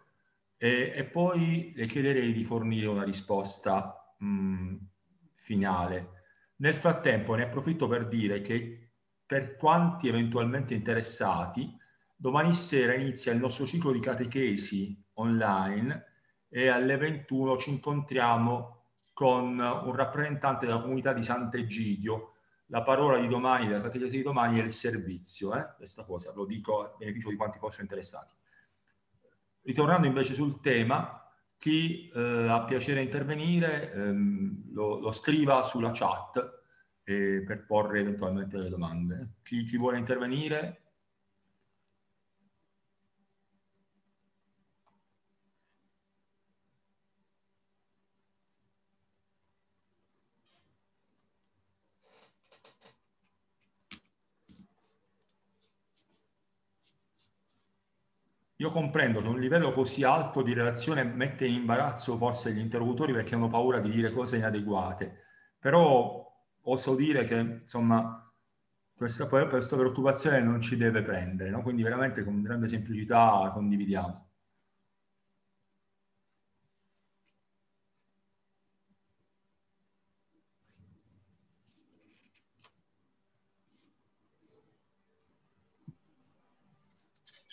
e, e poi le chiederei di fornire una risposta mh, mm, finale. Nel frattempo ne approfitto per dire che per quanti eventualmente interessati, domani sera inizia il nostro ciclo di catechesi online e alle 21 ci incontriamo con un rappresentante della comunità di Sant'Egidio. La parola di domani, della catechesi di domani è il servizio, eh? questa cosa lo dico a beneficio di quanti fossero interessati. Ritornando invece sul tema, chi eh, ha piacere intervenire ehm, lo, lo, scriva sulla chat eh, per porre eventualmente le domande. Chi, chi vuole intervenire Io comprendo che un livello così alto di relazione mette in imbarazzo forse gli interlocutori perché hanno paura di dire cose inadeguate, però oso dire che insomma questa, questa preoccupazione non ci deve prendere, no? quindi veramente con grande semplicità condividiamo.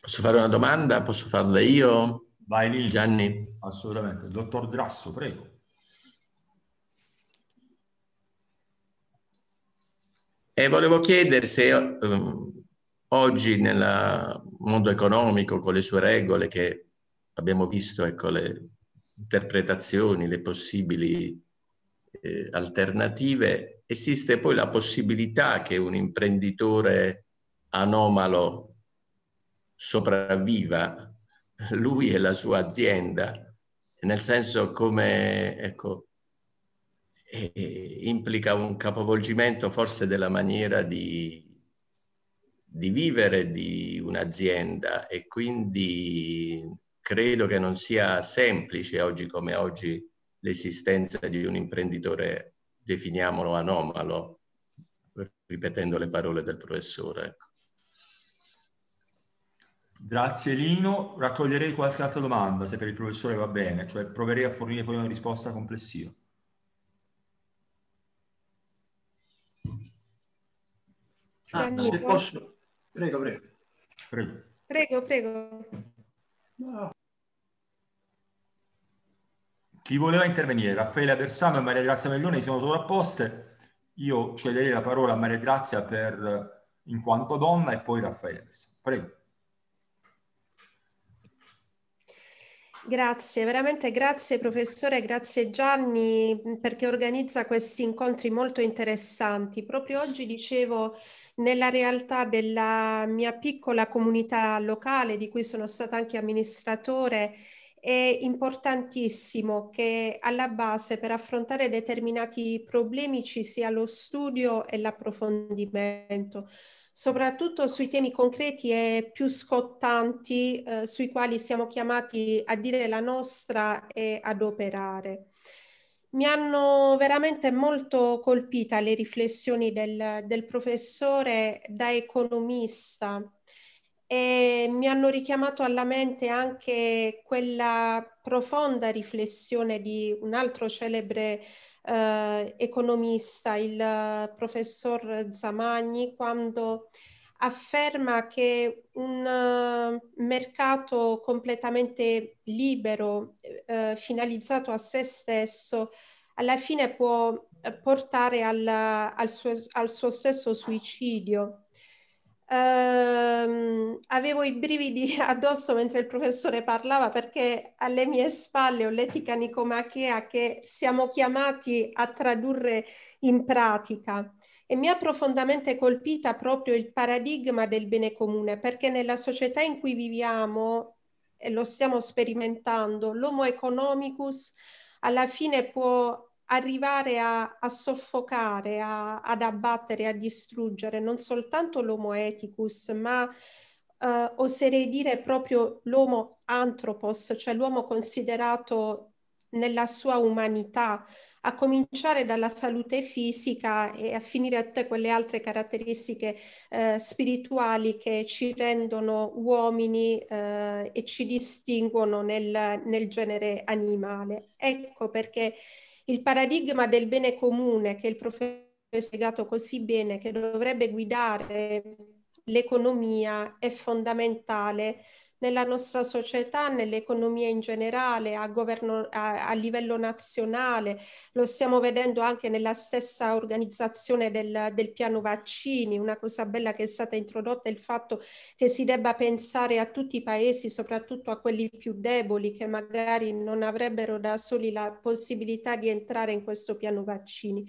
Posso fare una domanda? Posso farla io? Vai Nil. Gianni? Assolutamente. dottor Grasso, prego. E volevo chiedere se um, oggi nel mondo economico, con le sue regole che abbiamo visto, ecco, le interpretazioni, le possibili eh, alternative, esiste poi la possibilità che un imprenditore anomalo sopravviva lui e la sua azienda, nel senso come ecco, eh, implica un capovolgimento forse della maniera di, di vivere di un'azienda e quindi credo che non sia semplice oggi come oggi l'esistenza di un imprenditore, definiamolo anomalo, ripetendo le parole del professore. Ecco. Grazie Lino, raccoglierei qualche altra domanda se per il professore va bene, cioè proverei a fornire poi una risposta complessiva. Ah, se posso... Prego, prego. Prego, prego. prego. No. Chi voleva intervenire? Raffaele Aversano e Maria Grazia Melloni sono sovrapposte. Io cederei la parola a Maria Grazia per in quanto donna e poi Raffaele Aversano. Prego. Grazie, veramente grazie professore, grazie Gianni perché organizza questi incontri molto interessanti. Proprio oggi dicevo nella realtà della mia piccola comunità locale di cui sono stata anche amministratore è importantissimo che alla base per affrontare determinati problemi ci sia lo studio e l'approfondimento soprattutto sui temi concreti e più scottanti eh, sui quali siamo chiamati a dire la nostra e ad operare. Mi hanno veramente molto colpita le riflessioni del, del professore da economista e mi hanno richiamato alla mente anche quella profonda riflessione di un altro celebre eh, economista, il eh, professor Zamagni, quando afferma che un eh, mercato completamente libero, uh, finalizzato a se stesso, alla fine può portare alla, al, suo, al suo stesso suicidio ehm, avevo i brividi (laughs) addosso mentre il professore parlava perché alle mie spalle ho l'etica nicomachea che siamo chiamati a tradurre in pratica e mi ha profondamente colpita proprio il paradigma del bene comune perché nella società in cui viviamo e lo stiamo sperimentando, l'homo economicus alla fine può arrivare a, a soffocare, a, ad abbattere, a distruggere non soltanto l'homo eticus, ma eh, oserei dire proprio l'homo antropos, cioè l'uomo considerato nella sua umanità, a cominciare dalla salute fisica e a finire a tutte quelle altre caratteristiche eh, spirituali che ci rendono uomini eh, e ci distinguono nel, nel genere animale. Ecco perché il paradigma del bene comune che il professore ha spiegato così bene, che dovrebbe guidare l'economia, è fondamentale nella nostra società, nell'economia in generale, a, governo, a, a, livello nazionale, lo stiamo vedendo anche nella stessa organizzazione del, del piano vaccini, una cosa bella che è stata introdotta è il fatto che si debba pensare a tutti i paesi, soprattutto a quelli più deboli che magari non avrebbero da soli la possibilità di entrare in questo piano vaccini.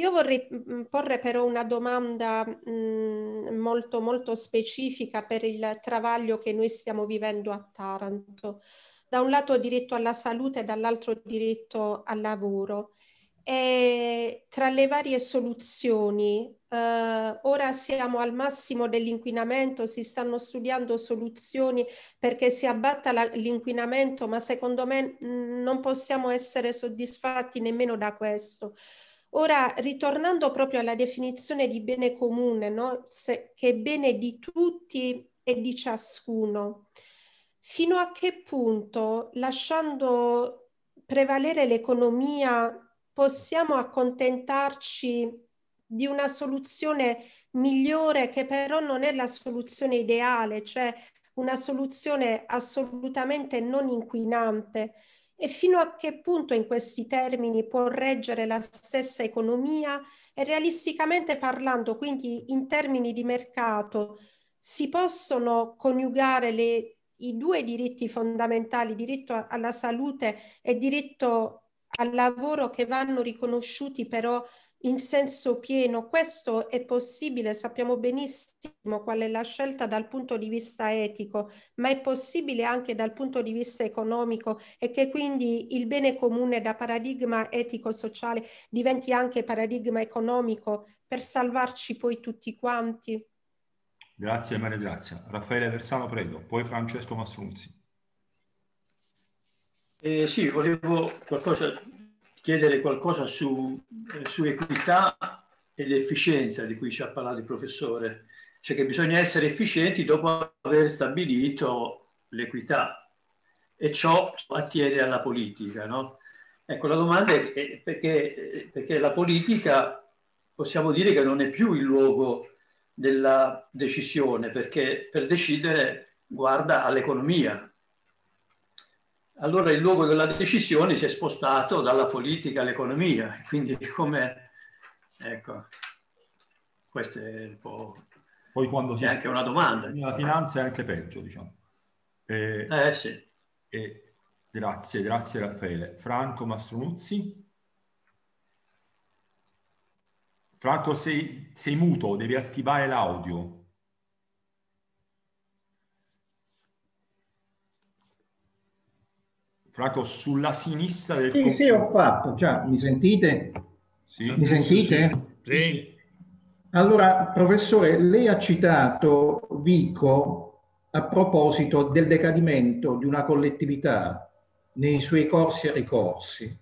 Io vorrei mm, mm, porre però una domanda mh, mm, molto, molto specifica per il travaglio che noi stiamo vivendo a Taranto. Da un lato diritto alla salute e dall'altro diritto al lavoro. E tra le varie soluzioni, eh, ora siamo al massimo dell'inquinamento, si stanno studiando soluzioni perché si abbatta la, l'inquinamento, ma secondo me mh, non possiamo essere soddisfatti nemmeno da questo Ora, ritornando proprio alla definizione di bene comune, no? Se, che è bene di tutti e di ciascuno, fino a che punto, lasciando prevalere l'economia, possiamo accontentarci di una soluzione migliore che però non è la soluzione ideale, cioè una soluzione assolutamente non inquinante e fino a che punto in questi termini può reggere la stessa economia e realisticamente parlando, quindi in termini di mercato, si possono coniugare le, i due diritti fondamentali, diritto alla salute e diritto al lavoro che vanno riconosciuti però in senso pieno. Questo è possibile, sappiamo benissimo qual è la scelta dal punto di vista etico, ma è possibile anche dal punto di vista economico e che quindi il bene comune da paradigma etico-sociale diventi anche paradigma economico per salvarci poi tutti quanti. Grazie Maria Grazia. Raffaele Versano, prego, poi Francesco Massunzi. Eh, sì, volevo qualcosa chiedere qualcosa su, eh, su equità e l'efficienza di cui ci ha parlato il professore, cioè che bisogna essere efficienti dopo aver stabilito l'equità e ciò attiene alla politica. No? Ecco, la domanda è perché, perché la politica possiamo dire che non è più il luogo della decisione, perché per decidere guarda all'economia, allora il luogo della decisione si è spostato dalla politica all'economia, quindi come... Ecco, questo è un po'... Poi quando si... È anche una domanda. La finanza è anche peggio, diciamo. Eh, eh sì. Eh, grazie, grazie Raffaele. Franco Mastronuzzi? Franco, sei, sei muto, devi attivare l'audio. Franco, sulla sinistra del... Sì, sì, ho fatto, già, cioè, mi sentite? Sì. Mi sentite? Sì. sì. Allora, professore, lei ha citato Vico a proposito del decadimento di una collettività nei suoi corsi e ricorsi.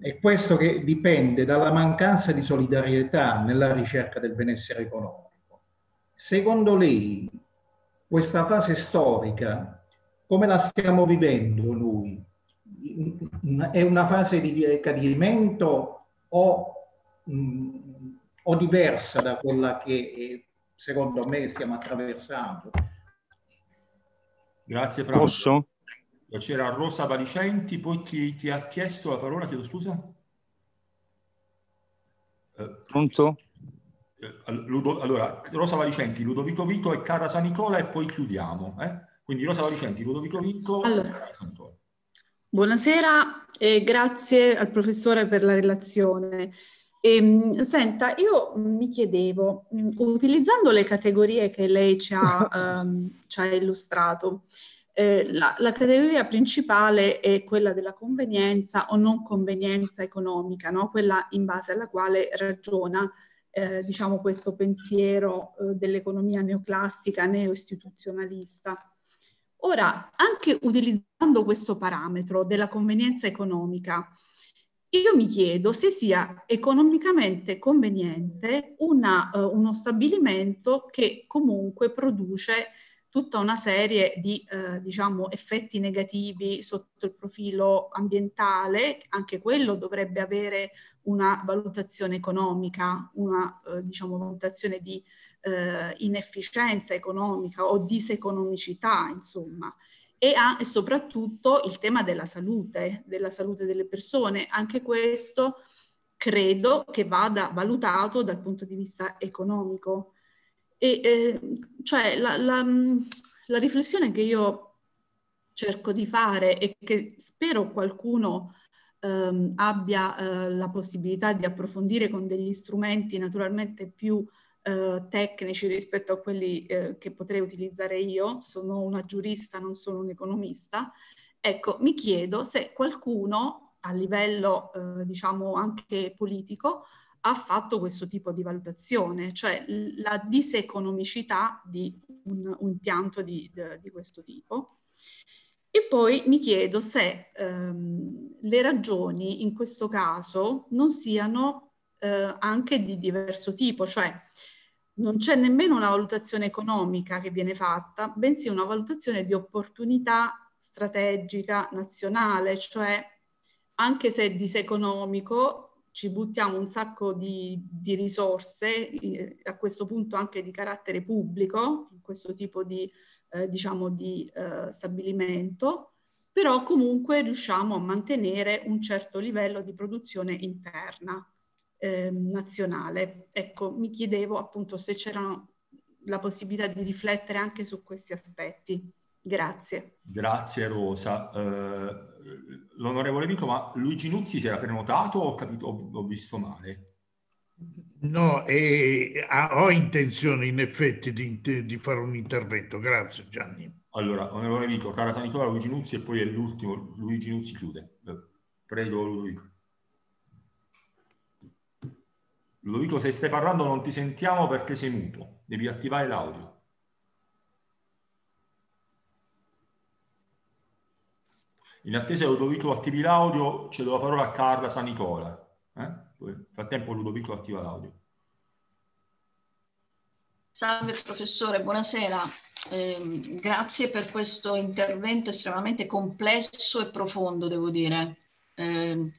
È questo che dipende dalla mancanza di solidarietà nella ricerca del benessere economico. Secondo lei, questa fase storica come la stiamo vivendo noi? È una fase di cadimento o, mh, mm, o diversa da quella che eh, secondo me stiamo attraversando? Grazie Franco. Posso? C'era Rosa Valicenti, poi chi, chi, ha chiesto la parola, chiedo scusa. Eh, Pronto? Eh, Ludo, allora, Rosa Valicenti, Ludovico Vito e Cara San Nicola e poi chiudiamo. Eh? Quindi Rosa Valicenti, Ludovico Vinto allora. Buonasera e grazie al professore per la relazione. E, ehm, senta, io mi chiedevo, mm, utilizzando le categorie che lei ci ha, um, (laughs) ci ha illustrato, eh, la, la, categoria principale è quella della convenienza o non convenienza economica, no? quella in base alla quale ragiona eh, diciamo, questo pensiero eh, dell'economia neoclassica, neoistituzionalista. istituzionalista Ora, anche utilizzando questo parametro della convenienza economica, io mi chiedo se sia economicamente conveniente una, uh, uno stabilimento che comunque produce tutta una serie di eh, diciamo, effetti negativi sotto il profilo ambientale, anche quello dovrebbe avere una valutazione economica, una eh, diciamo, valutazione di eh, inefficienza economica o diseconomicità, insomma. E, a, e soprattutto il tema della salute, della salute delle persone. Anche questo credo che vada valutato dal punto di vista economico. E, eh, cioè, la, la, mm, la, riflessione che io cerco di fare e che spero qualcuno ehm, abbia eh, la possibilità di approfondire con degli strumenti naturalmente più eh, tecnici rispetto a quelli eh, che potrei utilizzare io, sono una giurista, non sono un economista, ecco, mi chiedo se qualcuno a livello, eh, diciamo, anche politico, ha fatto questo tipo di valutazione, cioè la diseconomicità di un, un impianto di, di questo tipo. E poi mi chiedo se ehm, le ragioni in questo caso non siano eh, anche di diverso tipo, cioè non c'è nemmeno una valutazione economica che viene fatta, bensì una valutazione di opportunità strategica nazionale, cioè anche se è diseconomico ci buttiamo un sacco di, di risorse, a questo punto anche di carattere pubblico, in questo tipo di, eh, diciamo di eh, stabilimento, però comunque riusciamo a mantenere un certo livello di produzione interna eh, nazionale. Ecco, mi chiedevo appunto se c'era la possibilità di riflettere anche su questi aspetti. Grazie. Grazie Rosa. Eh, l'onorevole Vico, ma Luigi Nuzzi si era prenotato o ho, capito, ho, visto male? No, eh, ho intenzione in effetti di, di, fare un intervento. Grazie Gianni. Allora, onorevole Vico, cara San Nicola, Luigi Nuzzi e poi è l'ultimo. Luigi Nuzzi chiude. Prego Luigi. Ludovico, se stai parlando non ti sentiamo perché sei muto, devi attivare l'audio. In attesa che Ludovico attivi l'audio, cedo la parola a Carla San Nicola. Eh? Nel frattempo Ludovico attiva l'audio. Salve professore, buonasera. Eh, grazie per questo intervento estremamente complesso e profondo, devo dire. Eh,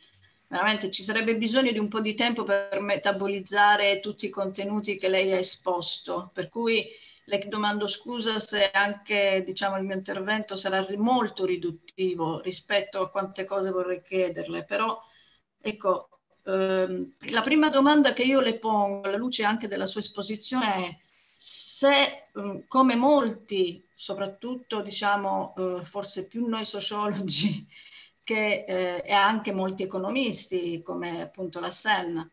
veramente ci sarebbe bisogno di un po' di tempo per metabolizzare tutti i contenuti che lei ha esposto, per cui le domando scusa se anche diciamo, il mio intervento sarà molto riduttivo rispetto a quante cose vorrei chiederle, però ecco, ehm, la prima domanda che io le pongo alla luce anche della sua esposizione è se mm, come molti, soprattutto diciamo eh, forse più noi sociologi, che, eh, e anche molti economisti come appunto la Senna,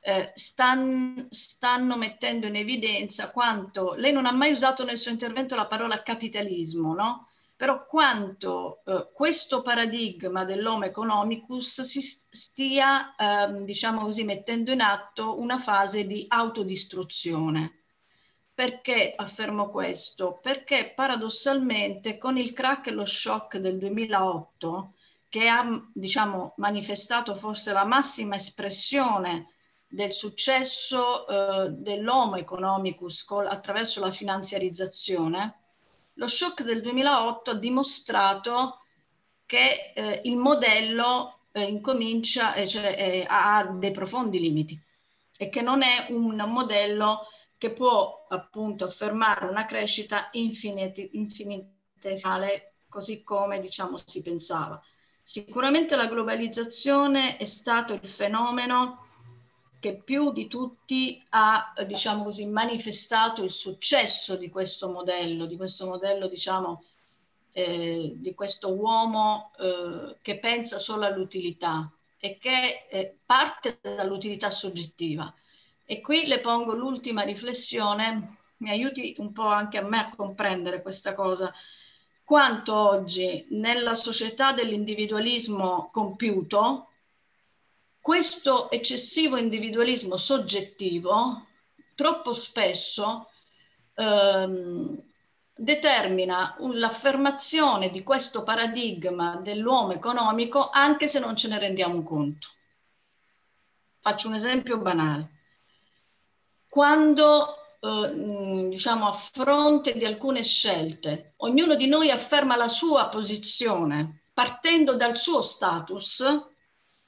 eh, stan, stanno mettendo in evidenza quanto, lei non ha mai usato nel suo intervento la parola capitalismo, no? però quanto eh, questo paradigma dell'homo economicus si stia, ehm, diciamo così, mettendo in atto una fase di autodistruzione. Perché affermo questo? Perché paradossalmente con il crack e lo shock del 2008 che ha diciamo, manifestato forse la massima espressione del successo eh, dell'Homo economicus col, attraverso la finanziarizzazione, lo shock del 2008 ha dimostrato che eh, il modello eh, incomincia, eh, cioè, eh, ha dei profondi limiti e che non è un modello che può appunto affermare una crescita infinitesimale così come diciamo si pensava. Sicuramente la globalizzazione è stato il fenomeno che più di tutti ha, diciamo così, manifestato il successo di questo modello, di questo modello, diciamo, eh, di questo uomo eh, che pensa solo all'utilità e che eh, parte dall'utilità soggettiva. E qui le pongo l'ultima riflessione, mi aiuti un po' anche a me a comprendere questa cosa quanto oggi nella società dell'individualismo compiuto questo eccessivo individualismo soggettivo troppo spesso ehm, determina l'affermazione di questo paradigma dell'uomo economico anche se non ce ne rendiamo conto. Faccio un esempio banale. Quando eh, diciamo a fronte di alcune scelte. Ognuno di noi afferma la sua posizione partendo dal suo status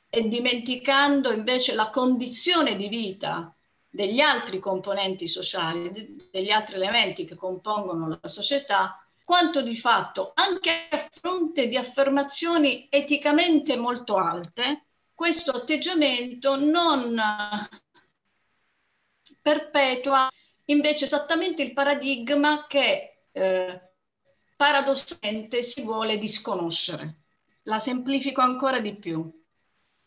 e dimenticando invece la condizione di vita degli altri componenti sociali, degli altri elementi che compongono la società, quanto di fatto anche a fronte di affermazioni eticamente molto alte, questo atteggiamento non perpetua invece esattamente il paradigma che eh, paradossalmente si vuole disconoscere. La semplifico ancora di più.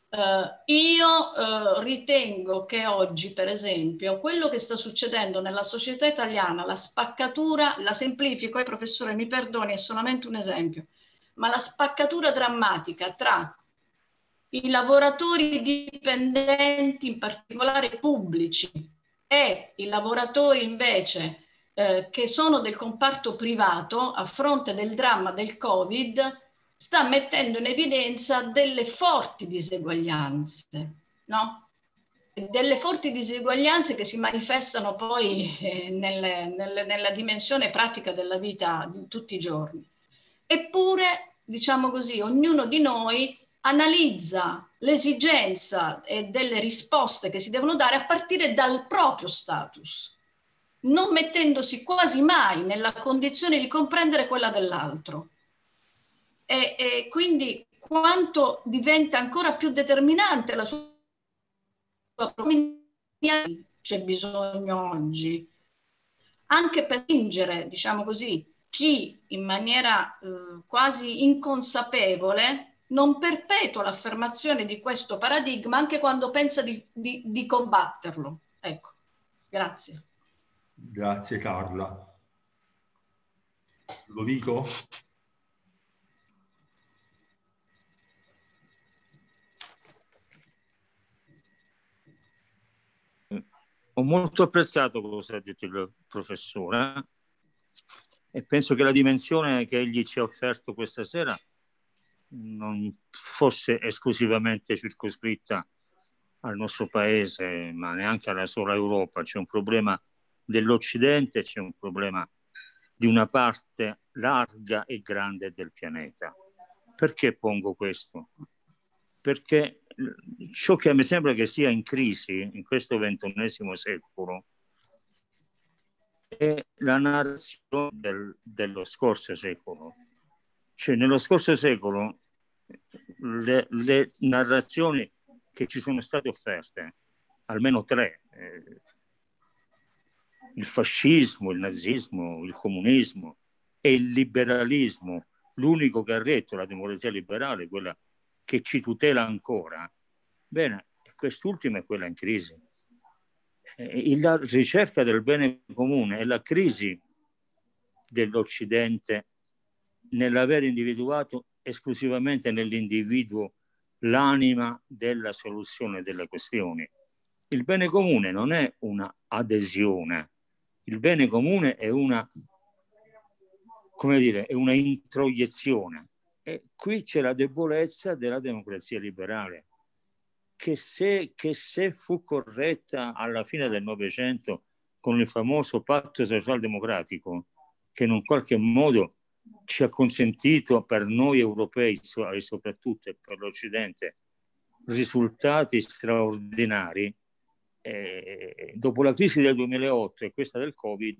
Uh, io uh, ritengo che oggi, per esempio, quello che sta succedendo nella società italiana, la spaccatura, la semplifico, e eh, professore mi perdoni, è solamente un esempio, ma la spaccatura drammatica tra i lavoratori dipendenti, in particolare pubblici, e i lavoratori invece eh, che sono del comparto privato a fronte del dramma del Covid sta mettendo in evidenza delle forti diseguaglianze, no? delle forti diseguaglianze che si manifestano poi eh, nelle, nelle, nella dimensione pratica della vita di tutti i giorni. Eppure, diciamo così, ognuno di noi analizza l'esigenza e eh, delle risposte che si devono dare a partire dal proprio status, non mettendosi quasi mai nella condizione di comprendere quella dell'altro. E, e quindi quanto diventa ancora più determinante la sua provenienza c'è bisogno oggi, anche per spingere, diciamo così, chi in maniera eh, quasi inconsapevole non perpetua l'affermazione di questo paradigma anche quando pensa di, di, di combatterlo. Ecco, grazie. Grazie Carla. Lo dico? Ho molto apprezzato cosa ha detto il professore eh. e penso che la dimensione che egli ci ha offerto questa sera non fosse esclusivamente circoscritta al nostro paese, ma neanche alla sola Europa. C'è un problema dell'Occidente, c'è un problema di una parte larga e grande del pianeta. Perché pongo questo? Perché ciò che mi sembra che sia in crisi in questo ventunesimo secolo è la narrazione del, dello scorso secolo. Cioè, nello scorso secolo le, le narrazioni che ci sono state offerte, almeno tre, eh, il fascismo, il nazismo, il comunismo e il liberalismo, l'unico che ha retto la democrazia liberale, quella che ci tutela ancora, bene, quest'ultima è quella in crisi. E eh, la ricerca del bene comune è la crisi dell'Occidente nell'aver individuato esclusivamente nell'individuo l'anima della soluzione delle questioni. Il bene comune non è una adesione, il bene comune è una, come dire, è una introiezione. E qui c'è la debolezza della democrazia liberale, che se, che se fu corretta alla fine del Novecento con il famoso patto socialdemocratico, che in un qualche modo ci ha consentito per noi europei e soprattutto per l'Occidente risultati straordinari. Eh, dopo la crisi del 2008 e questa del Covid,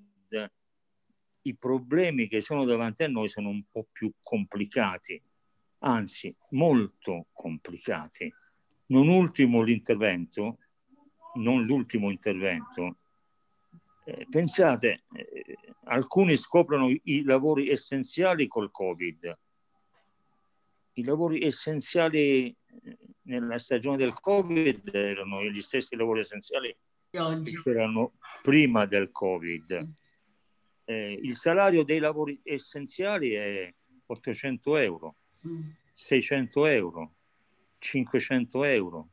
i problemi che sono davanti a noi sono un po' più complicati, anzi molto complicati. Non ultimo l'intervento, non l'ultimo intervento eh, pensate, eh, alcuni scoprono i lavori essenziali col Covid. I lavori essenziali eh, nella stagione del Covid erano gli stessi lavori essenziali Oggi. che c'erano prima del Covid. Mm. Eh, il salario dei lavori essenziali è 800 euro, 600 mm. euro, 500 euro.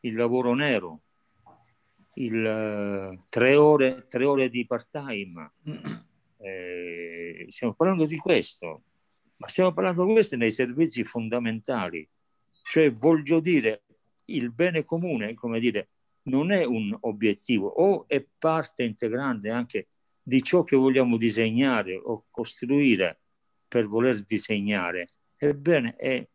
Il lavoro nero, il, eh, tre, ore, tre, ore, di part-time. Eh, stiamo parlando di questo, ma stiamo parlando di questo nei servizi fondamentali. Cioè, voglio dire, il bene comune, come dire, non è un obiettivo o è parte integrante anche di ciò che vogliamo disegnare o costruire per voler disegnare. Ebbene, è,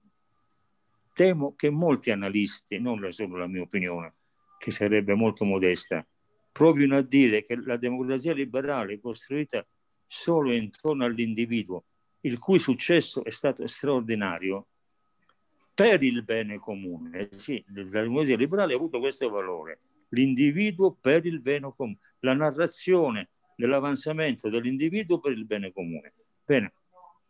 temo che molti analisti, non solo la mia opinione, che sarebbe molto modesta, provino a dire che la democrazia liberale è costruita solo intorno all'individuo, il cui successo è stato straordinario per il bene comune. Sì, la democrazia liberale ha avuto questo valore, l'individuo per il bene comune, la narrazione dell'avanzamento dell'individuo per il bene comune. Bene,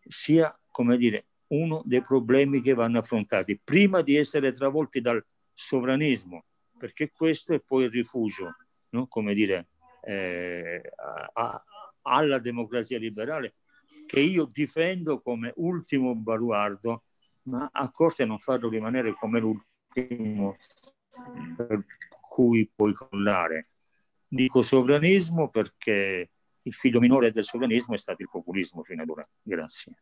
sia, come dire, uno dei problemi che vanno affrontati prima di essere travolti dal sovranismo perché questo è poi il rifugio, no? come dire, eh, a, a, alla democrazia liberale che io difendo come ultimo baluardo, ma a corte non farlo rimanere come l'ultimo per cui puoi collare. Dico sovranismo perché il figlio minore del sovranismo è stato il populismo fino ad ora. Grazie.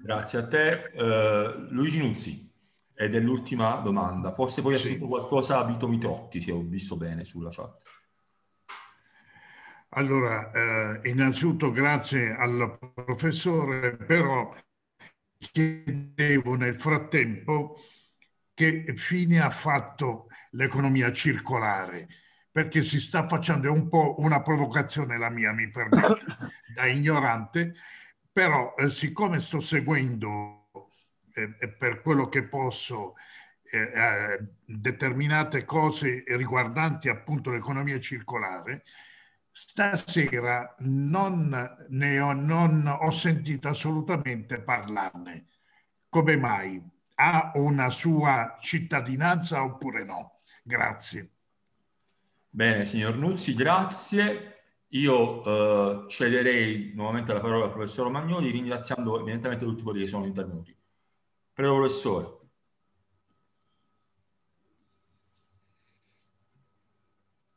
Grazie a te. Uh, Luigi Nuzzi. Ed è l'ultima domanda. Forse poi ha sì. scritto qualcosa a Vito Mitrotti, se ho visto bene sulla chat. Allora, eh, innanzitutto grazie al professore, però chiedevo nel frattempo che fine ha fatto l'economia circolare, perché si sta facendo, è un po' una provocazione la mia, mi permetto, (laughs) da ignorante, però eh, siccome sto seguendo e per quello che posso eh, eh, determinate cose riguardanti appunto l'economia circolare, stasera non, ne ho, non ho sentito assolutamente parlarne. Come mai? Ha una sua cittadinanza oppure no? Grazie. Bene, signor Nuzzi, grazie. Io eh, cederei nuovamente la parola al professor Magnoli ringraziando evidentemente tutti quelli che sono intervenuti. Prego, professore.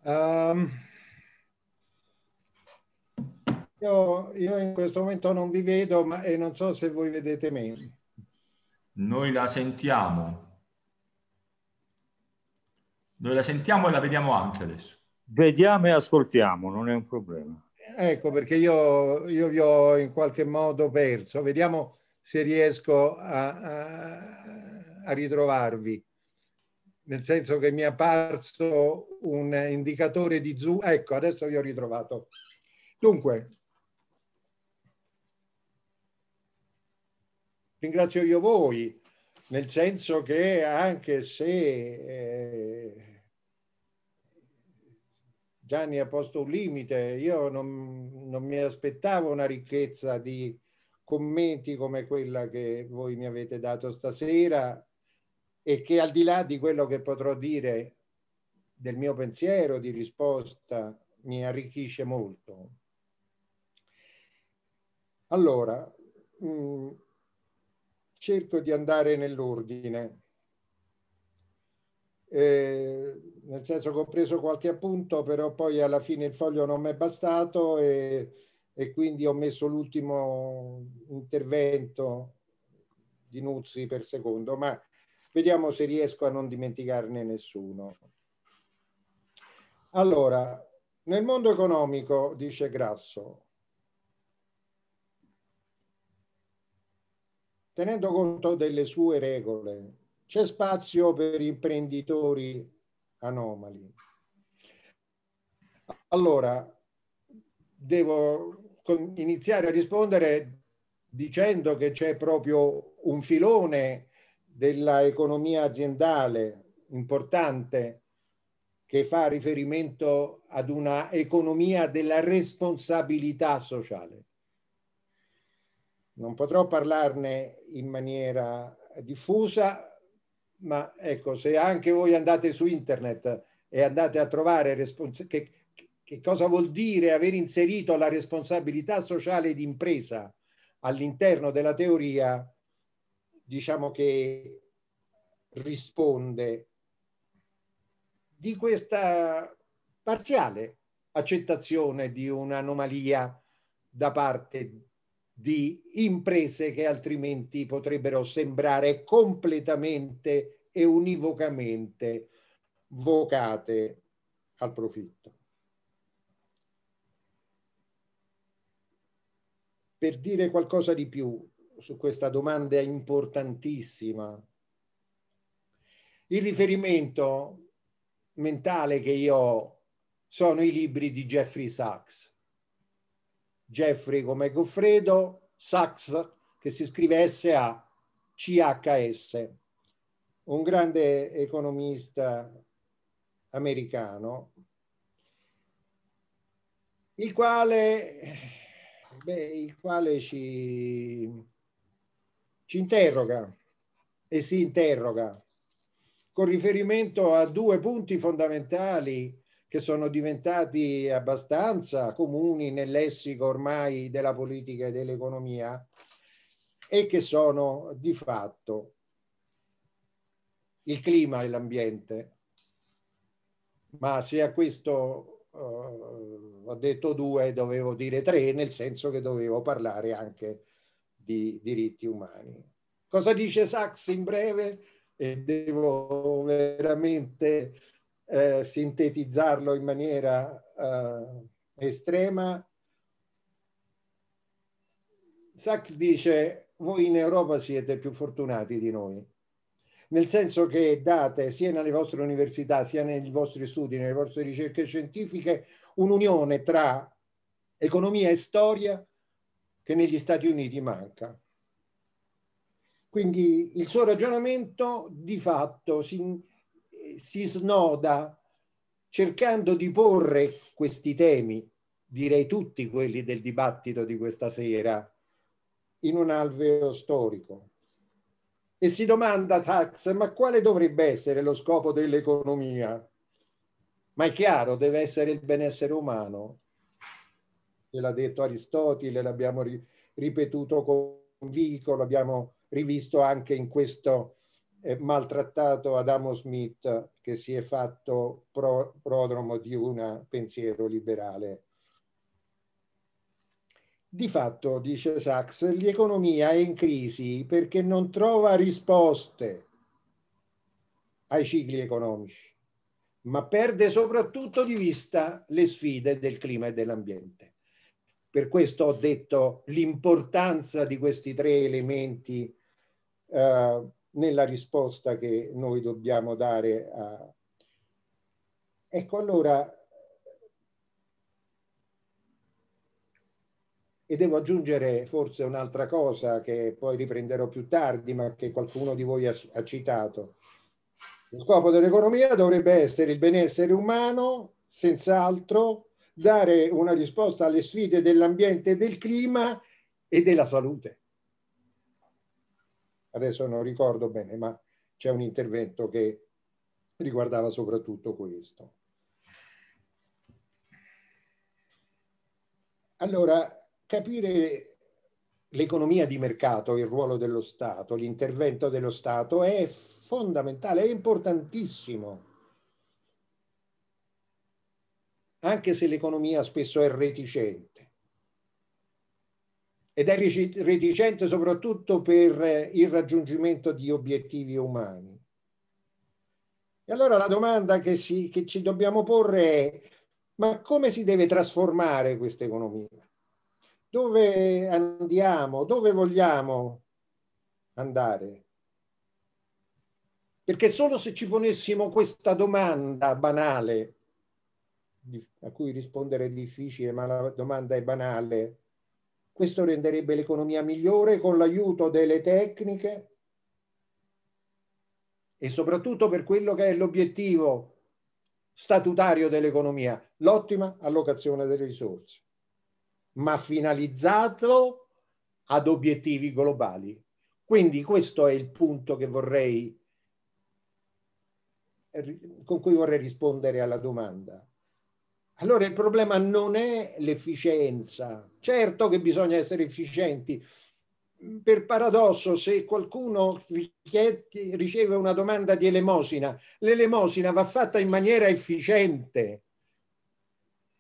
Um, io, io, in questo momento non vi vedo ma, e non so se voi vedete me. Noi la sentiamo. Noi la sentiamo e la vediamo anche adesso. Vediamo e ascoltiamo, non è un problema. Ecco perché io, io vi ho in qualche modo perso. Vediamo se riesco a, a, a ritrovarvi. Nel senso che mi è apparso un indicatore di zoom. Ecco, adesso vi ho ritrovato. Dunque, ringrazio io voi, nel senso che anche se eh, Gianni ha posto un limite, io non, non mi aspettavo una ricchezza di, commenti come quella che voi mi avete dato stasera e che al di là di quello che potrò dire del mio pensiero di risposta mi arricchisce molto. Allora, mh, mm, cerco di andare nell'ordine, eh, nel senso che ho preso qualche appunto, però poi alla fine il foglio non mi è bastato e e quindi ho messo l'ultimo intervento di Nuzzi per secondo, ma vediamo se riesco a non dimenticarne nessuno. Allora, nel mondo economico, dice Grasso, tenendo conto delle sue regole, c'è spazio per imprenditori anomali. Allora, devo iniziare a rispondere dicendo che c'è proprio un filone dell'economia aziendale importante che fa riferimento ad una economia della responsabilità sociale. Non potrò parlarne in maniera diffusa, ma ecco, se anche voi andate su internet e andate a trovare che che cosa vuol dire aver inserito la responsabilità sociale d'impresa all'interno della teoria, diciamo che risponde di questa parziale accettazione di un'anomalia da parte di imprese che altrimenti potrebbero sembrare completamente e univocamente vocate al profitto. per dire qualcosa di più su questa domanda importantissima, il riferimento mentale che io ho sono i libri di Jeffrey Sachs. Jeffrey come Goffredo, Sachs che si scrive S-A-C-H-S, un grande economista americano, il quale Beh, il quale ci, ci interroga e si interroga con riferimento a due punti fondamentali che sono diventati abbastanza comuni nel lessico ormai della politica e dell'economia e che sono di fatto il clima e l'ambiente. Ma se a questo uh, ho detto due, dovevo dire tre, nel senso che dovevo parlare anche di diritti umani. Cosa dice Sachs in breve? E devo veramente eh, sintetizzarlo in maniera eh, estrema. Sachs dice, voi in Europa siete più fortunati di noi nel senso che date sia nelle vostre università, sia nei vostri studi, nelle vostre ricerche scientifiche, un'unione tra economia e storia che negli Stati Uniti manca. Quindi il suo ragionamento di fatto si, si snoda cercando di porre questi temi, direi tutti quelli del dibattito di questa sera, in un alveo storico e si domanda Tax, ma quale dovrebbe essere lo scopo dell'economia? Ma è chiaro, deve essere il benessere umano. Ce l'ha detto Aristotele, l'abbiamo ri ripetuto con Vico, l'abbiamo rivisto anche in questo eh, maltrattato Adamo Smith che si è fatto pro prodromo di un pensiero liberale di fatto, dice Sachs, l'economia è in crisi perché non trova risposte ai cicli economici, ma perde soprattutto di vista le sfide del clima e dell'ambiente. Per questo ho detto l'importanza di questi tre elementi eh, nella risposta che noi dobbiamo dare a... Ecco allora E devo aggiungere forse un'altra cosa che poi riprenderò più tardi, ma che qualcuno di voi ha, ha citato. Lo scopo dell'economia dovrebbe essere il benessere umano, senz'altro, dare una risposta alle sfide dell'ambiente del clima e della salute. Adesso non ricordo bene, ma c'è un intervento che riguardava soprattutto questo. Allora, capire l'economia di mercato, il ruolo dello Stato, l'intervento dello Stato è fondamentale, è importantissimo. Anche se l'economia spesso è reticente. Ed è reticente soprattutto per eh, il raggiungimento di obiettivi umani. E allora la domanda che, si, che ci dobbiamo porre è ma come si deve trasformare questa economia? Dove andiamo? Dove vogliamo andare? Perché solo se ci ponessimo questa domanda banale, a cui rispondere è difficile, ma la domanda è banale, questo renderebbe l'economia migliore con l'aiuto delle tecniche e soprattutto per quello che è l'obiettivo statutario dell'economia, l'ottima allocazione delle risorse ma finalizzato ad obiettivi globali. Quindi questo è il punto vorrei, con cui vorrei rispondere alla domanda. Allora il problema non è l'efficienza. Certo che bisogna essere efficienti. Per paradosso, se qualcuno richiede, riceve una domanda di elemosina, l'elemosina va fatta in maniera efficiente.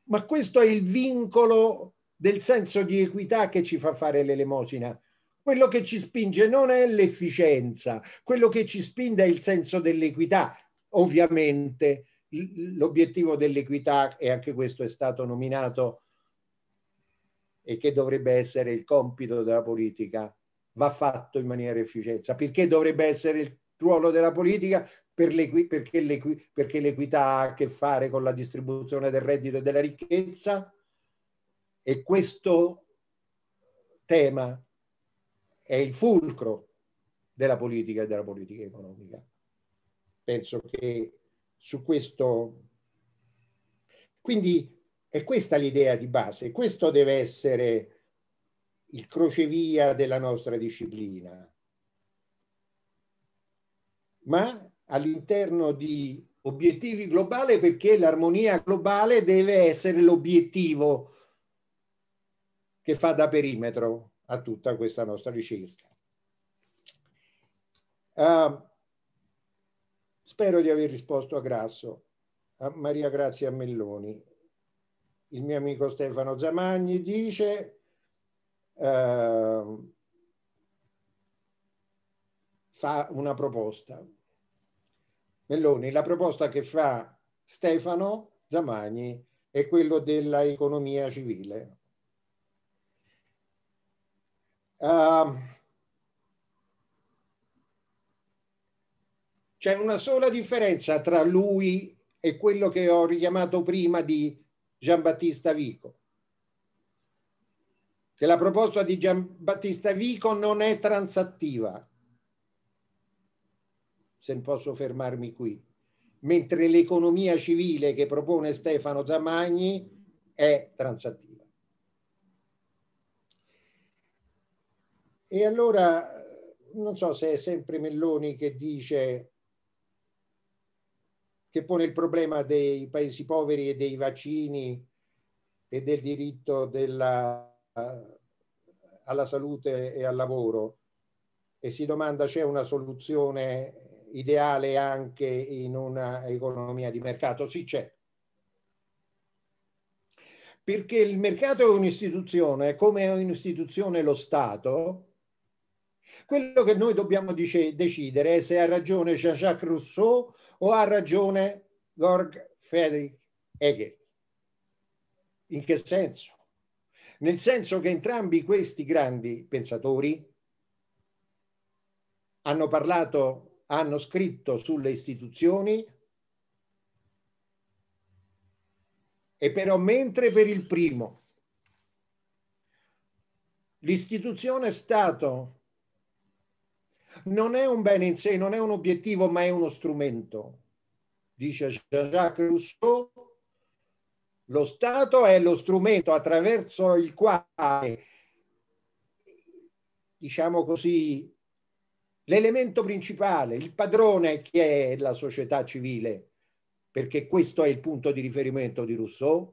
Ma questo è il vincolo del senso di equità che ci fa fare l'elemosina. Quello che ci spinge non è l'efficienza, quello che ci spinge è il senso dell'equità. Ovviamente l'obiettivo dell'equità, e anche questo è stato nominato e che dovrebbe essere il compito della politica, va fatto in maniera efficienza. Perché dovrebbe essere il ruolo della politica? Per perché l'equità ha a che fare con la distribuzione del reddito e della ricchezza? E questo tema è il fulcro della politica e della politica economica. Penso che su questo... Quindi è questa l'idea di base, questo deve essere il crocevia della nostra disciplina. Ma all'interno di obiettivi globali perché l'armonia globale deve essere l'obiettivo che fa da perimetro a tutta questa nostra ricerca. Uh, spero di aver risposto a Grasso, a Maria Grazia Melloni. Il mio amico Stefano Zamagni dice uh, fa una proposta. Melloni, la proposta che fa Stefano Zamagni è quella della economia civile, Uh, C'è una sola differenza tra lui e quello che ho richiamato prima di Giambattista Vico, che la proposta di Giambattista Vico non è transattiva, se posso fermarmi qui, mentre l'economia civile che propone Stefano Zamagni è transattiva. E allora non so se è sempre Melloni che dice che pone il problema dei paesi poveri e dei vaccini e del diritto della, alla salute e al lavoro e si domanda c'è una soluzione ideale anche in una economia di mercato? Sì c'è. Perché il mercato è un'istituzione, come è un'istituzione lo Stato, quello che noi dobbiamo dice, decidere è se ha ragione Jean-Jacques Rousseau o ha ragione Georg Friedrich Hegel. In che senso? Nel senso che entrambi questi grandi pensatori hanno parlato, hanno scritto sulle istituzioni e però mentre per il primo l'istituzione è stato non è un bene in sé, non è un obiettivo, ma è uno strumento. Dice jean Jacques Rousseau, lo Stato è lo strumento attraverso il quale, diciamo così, l'elemento principale, il padrone che è la società civile, perché questo è il punto di riferimento di Rousseau,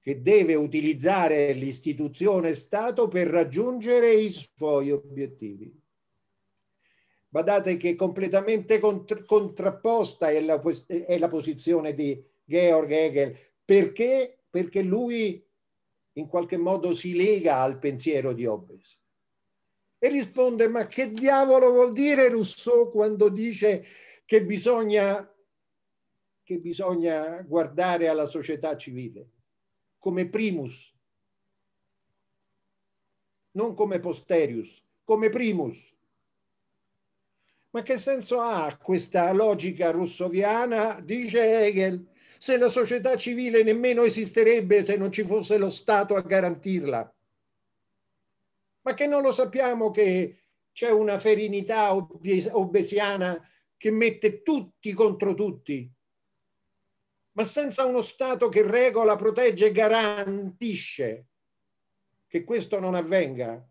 che deve utilizzare l'istituzione Stato per raggiungere i suoi obiettivi. Badate che completamente contr contrapposta è la, è la, posizione di Georg Hegel. Perché? Perché lui in qualche modo si lega al pensiero di Hobbes. E risponde, ma che diavolo vuol dire Rousseau quando dice che bisogna, che bisogna guardare alla società civile come primus, non come posterius, come primus ma che senso ha questa logica russoviana, dice Hegel, se la società civile nemmeno esisterebbe se non ci fosse lo Stato a garantirla? Ma che non lo sappiamo che c'è una ferinità obesiana che mette tutti contro tutti? Ma senza uno Stato che regola, protegge e garantisce che questo non avvenga,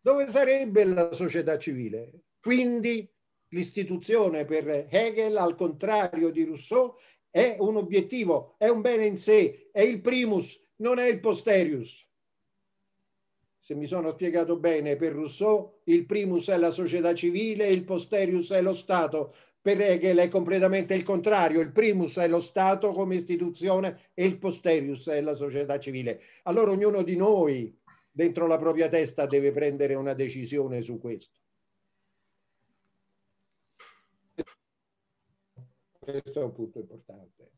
dove sarebbe la società civile? Quindi l'istituzione per Hegel, al contrario di Rousseau, è un obiettivo, è un bene in sé, è il primus, non è il posterius. Se mi sono spiegato bene, per Rousseau il primus è la società civile, il posterius è lo Stato. Per Hegel è completamente il contrario, il primus è lo Stato come istituzione e il posterius è la società civile. Allora ognuno di noi dentro la propria testa deve prendere una decisione su questo. questo è un punto importante.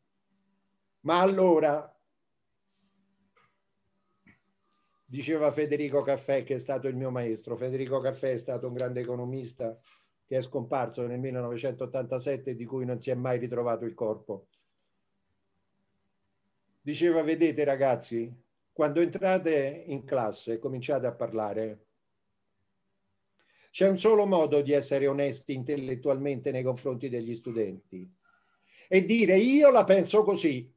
Ma allora, diceva Federico Caffè che è stato il mio maestro, Federico Caffè è stato un grande economista che è scomparso nel 1987 di cui non si è mai ritrovato il corpo. Diceva, vedete ragazzi, quando entrate in classe e cominciate a parlare, c'è un solo modo di essere onesti intellettualmente nei confronti degli studenti, e dire io la penso così.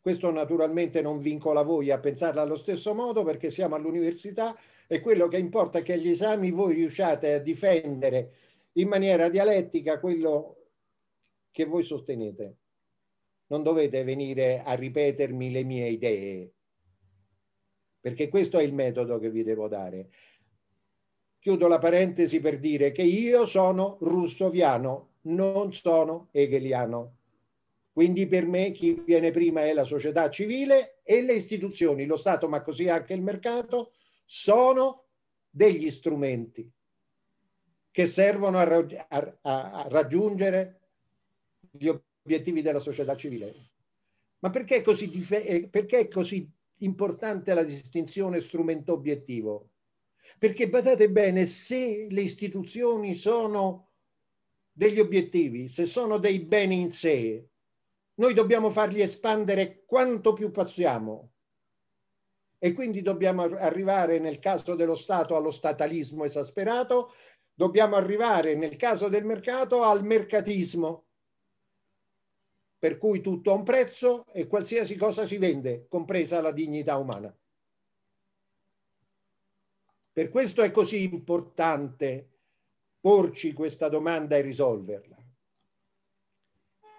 Questo naturalmente non vincola voi a pensarla allo stesso modo perché siamo all'università e quello che importa è che agli esami voi riusciate a difendere in maniera dialettica quello che voi sostenete. Non dovete venire a ripetermi le mie idee, perché questo è il metodo che vi devo dare. Chiudo la parentesi per dire che io sono russoviano, non sono hegeliano. Quindi per me chi viene prima è la società civile e le istituzioni, lo Stato, ma così anche il mercato, sono degli strumenti che servono a, ra- a, a raggiungere gli obiettivi della società civile. Ma perché è così, dif- eh, perché è così importante la distinzione strumento-obiettivo? Perché badate bene, se le istituzioni sono degli obiettivi, se sono dei beni in sé, noi dobbiamo farli espandere quanto più possiamo e quindi dobbiamo arrivare nel caso dello Stato allo statalismo esasperato, dobbiamo arrivare nel caso del mercato al mercatismo, per cui tutto ha un prezzo e qualsiasi cosa si vende, compresa la dignità umana. Per questo è così importante porci questa domanda e risolverla.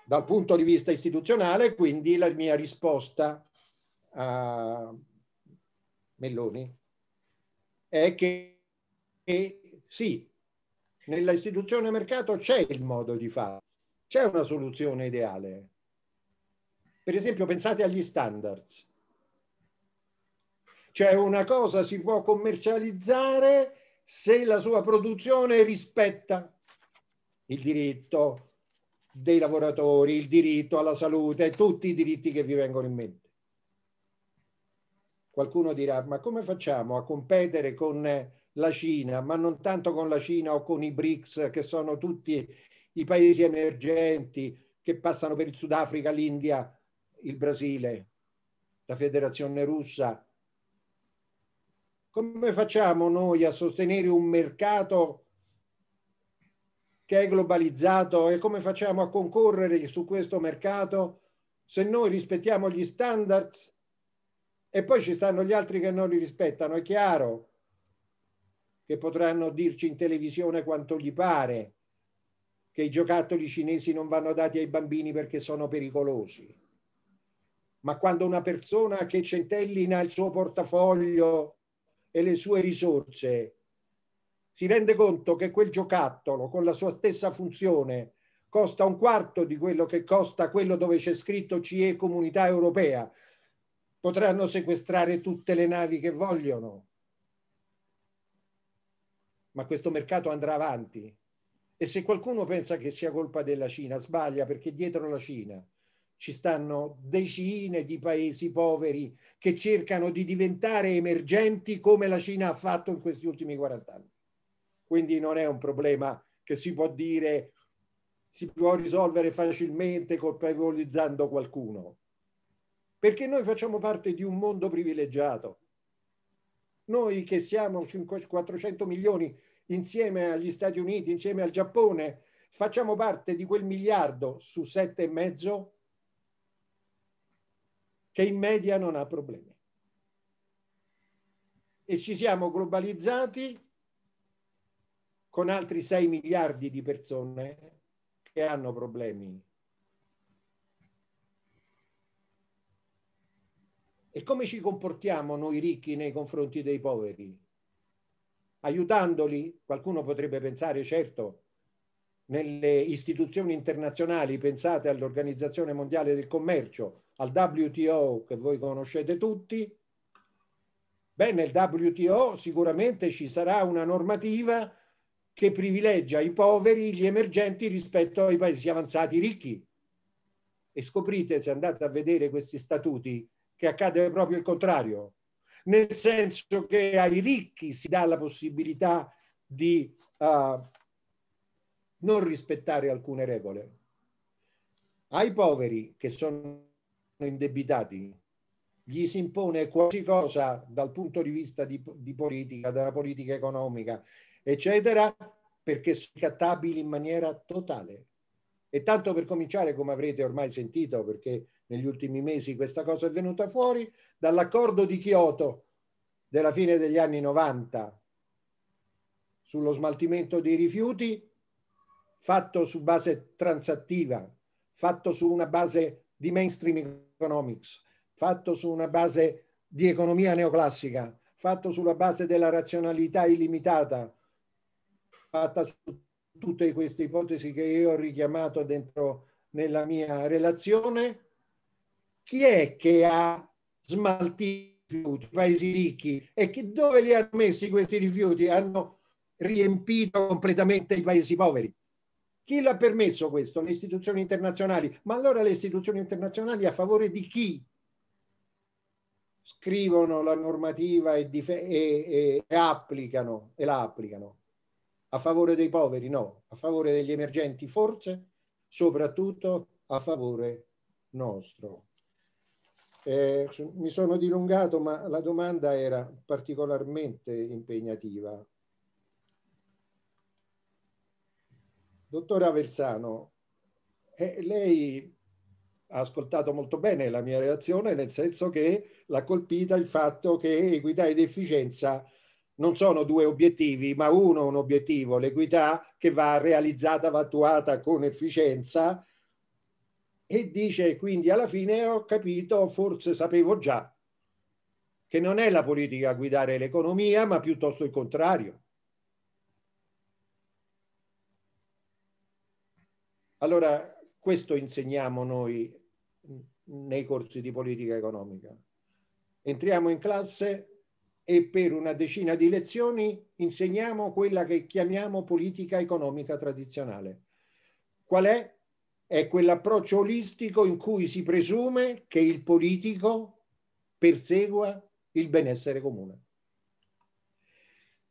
Dal punto di vista istituzionale, quindi, la mia risposta a Melloni è che, che sì, nella istituzione mercato c'è il modo di fare, c'è una soluzione ideale. Per esempio, pensate agli standards. Cioè una cosa si può commercializzare se la sua produzione rispetta il diritto dei lavoratori, il diritto alla salute, tutti i diritti che vi vengono in mente. Qualcuno dirà, ma come facciamo a competere con eh, la Cina, ma non tanto con la Cina o con i BRICS, che sono tutti i paesi emergenti che passano per il Sudafrica, l'India, il Brasile, la Federazione Russa, come facciamo noi a sostenere un mercato che è globalizzato e come facciamo a concorrere su questo mercato se noi rispettiamo gli standards e poi ci stanno gli altri che non li rispettano? È chiaro che potranno dirci in televisione quanto gli pare che i giocattoli cinesi non vanno dati ai bambini perché sono pericolosi. Ma quando una persona che centellina il suo portafoglio e le sue risorse. Si rende conto che quel giocattolo con la sua stessa funzione costa un quarto di quello che costa quello dove c'è scritto CE Comunità Europea. Potranno sequestrare tutte le navi che vogliono. Ma questo mercato andrà avanti. E se qualcuno pensa che sia colpa della Cina, sbaglia perché dietro la Cina ci stanno decine di paesi poveri che cercano di diventare emergenti come la Cina ha fatto in questi ultimi 40 anni. Quindi non è un problema che si può dire si può risolvere facilmente colpevolizzando qualcuno. Perché noi facciamo parte di un mondo privilegiato. Noi che siamo 500, 400 milioni insieme agli Stati Uniti, insieme al Giappone, facciamo parte di quel miliardo su sette e mezzo che in media non ha problemi. E ci siamo globalizzati con altri 6 miliardi di persone che hanno problemi. E come ci comportiamo noi ricchi nei confronti dei poveri? Aiutandoli? Qualcuno potrebbe pensare, certo, nelle istituzioni internazionali, pensate all'Organizzazione Mondiale del Commercio, al WTO che voi conoscete tutti, beh nel WTO sicuramente ci sarà una normativa che privilegia i poveri, gli emergenti rispetto ai paesi avanzati ricchi. E scoprite, se andate a vedere questi statuti, che accade proprio il contrario, nel senso che ai ricchi si dà la possibilità di uh, non rispettare alcune regole. Ai poveri, che sono indebitati, gli si impone qualsiasi cosa dal punto di vista di, di politica, della politica economica, eccetera, perché sono cattabili in maniera totale. E tanto per cominciare, come avrete ormai sentito, perché negli ultimi mesi questa cosa è venuta fuori, dall'accordo di Kyoto della fine degli anni 90 sullo smaltimento dei rifiuti, fatto su base transattiva, fatto su una base di mainstream economics, fatto su una base di economia neoclassica, fatto sulla base della razionalità illimitata, fatta su tutte queste ipotesi che io ho richiamato dentro nella mia relazione, chi è che ha smaltito i paesi ricchi, e che, dove li hanno messi questi rifiuti? Hanno riempito completamente i paesi poveri. Chi l'ha permesso questo? Le istituzioni internazionali. Ma allora le istituzioni internazionali a favore di chi scrivono la normativa e, e, e, e applicano e la applicano? A favore dei poveri? No. A favore degli emergenti? Forse. Soprattutto a favore nostro. Eh, mi sono dilungato, ma la domanda era particolarmente impegnativa. Dottora Versano, eh, lei ha ascoltato molto bene la mia relazione, nel senso che l'ha colpita il fatto che equità ed efficienza non sono due obiettivi, ma uno è un obiettivo, l'equità che va realizzata, va attuata con efficienza e dice quindi alla fine ho capito, forse sapevo già, che non è la politica a guidare l'economia, ma piuttosto il contrario. Allora, questo insegniamo noi nei corsi di politica economica. Entriamo in classe e per una decina di lezioni insegniamo quella che chiamiamo politica economica tradizionale. Qual è? È quell'approccio olistico in cui si presume che il politico persegua il benessere comune.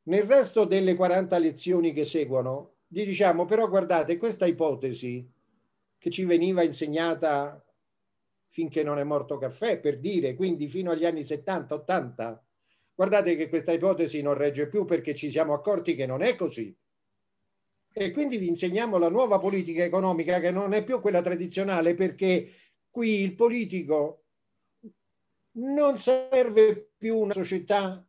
Nel resto delle 40 lezioni che seguono gli diciamo però guardate questa ipotesi che ci veniva insegnata finché non è morto caffè, per dire, quindi fino agli anni 70-80, guardate che questa ipotesi non regge più perché ci siamo accorti che non è così. E quindi vi insegniamo la nuova politica economica che non è più quella tradizionale perché qui il politico non serve più una società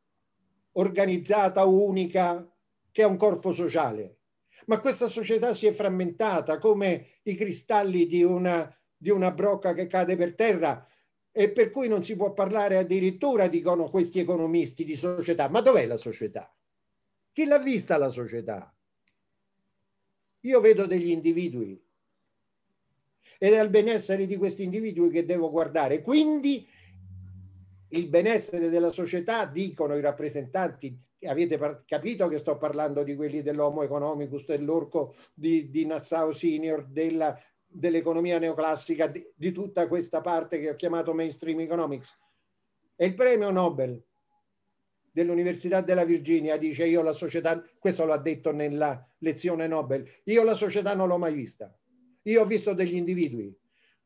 organizzata, unica, che è un corpo sociale ma questa società si è frammentata come i cristalli di una, di una brocca che cade per terra e per cui non si può parlare addirittura, dicono questi economisti, di società. Ma dov'è la società? Chi l'ha vista la società? Io vedo degli individui ed è al benessere di questi individui che devo guardare. Quindi il benessere della società, dicono i rappresentanti avete par- capito che sto parlando di quelli dell'Homo economicus, dell'orco di, di Nassau Senior, della, dell'economia neoclassica, di, di tutta questa parte che ho chiamato mainstream economics. E il premio Nobel dell'Università della Virginia dice io la società, questo lo ha detto nella lezione Nobel, io la società non l'ho mai vista, io ho visto degli individui,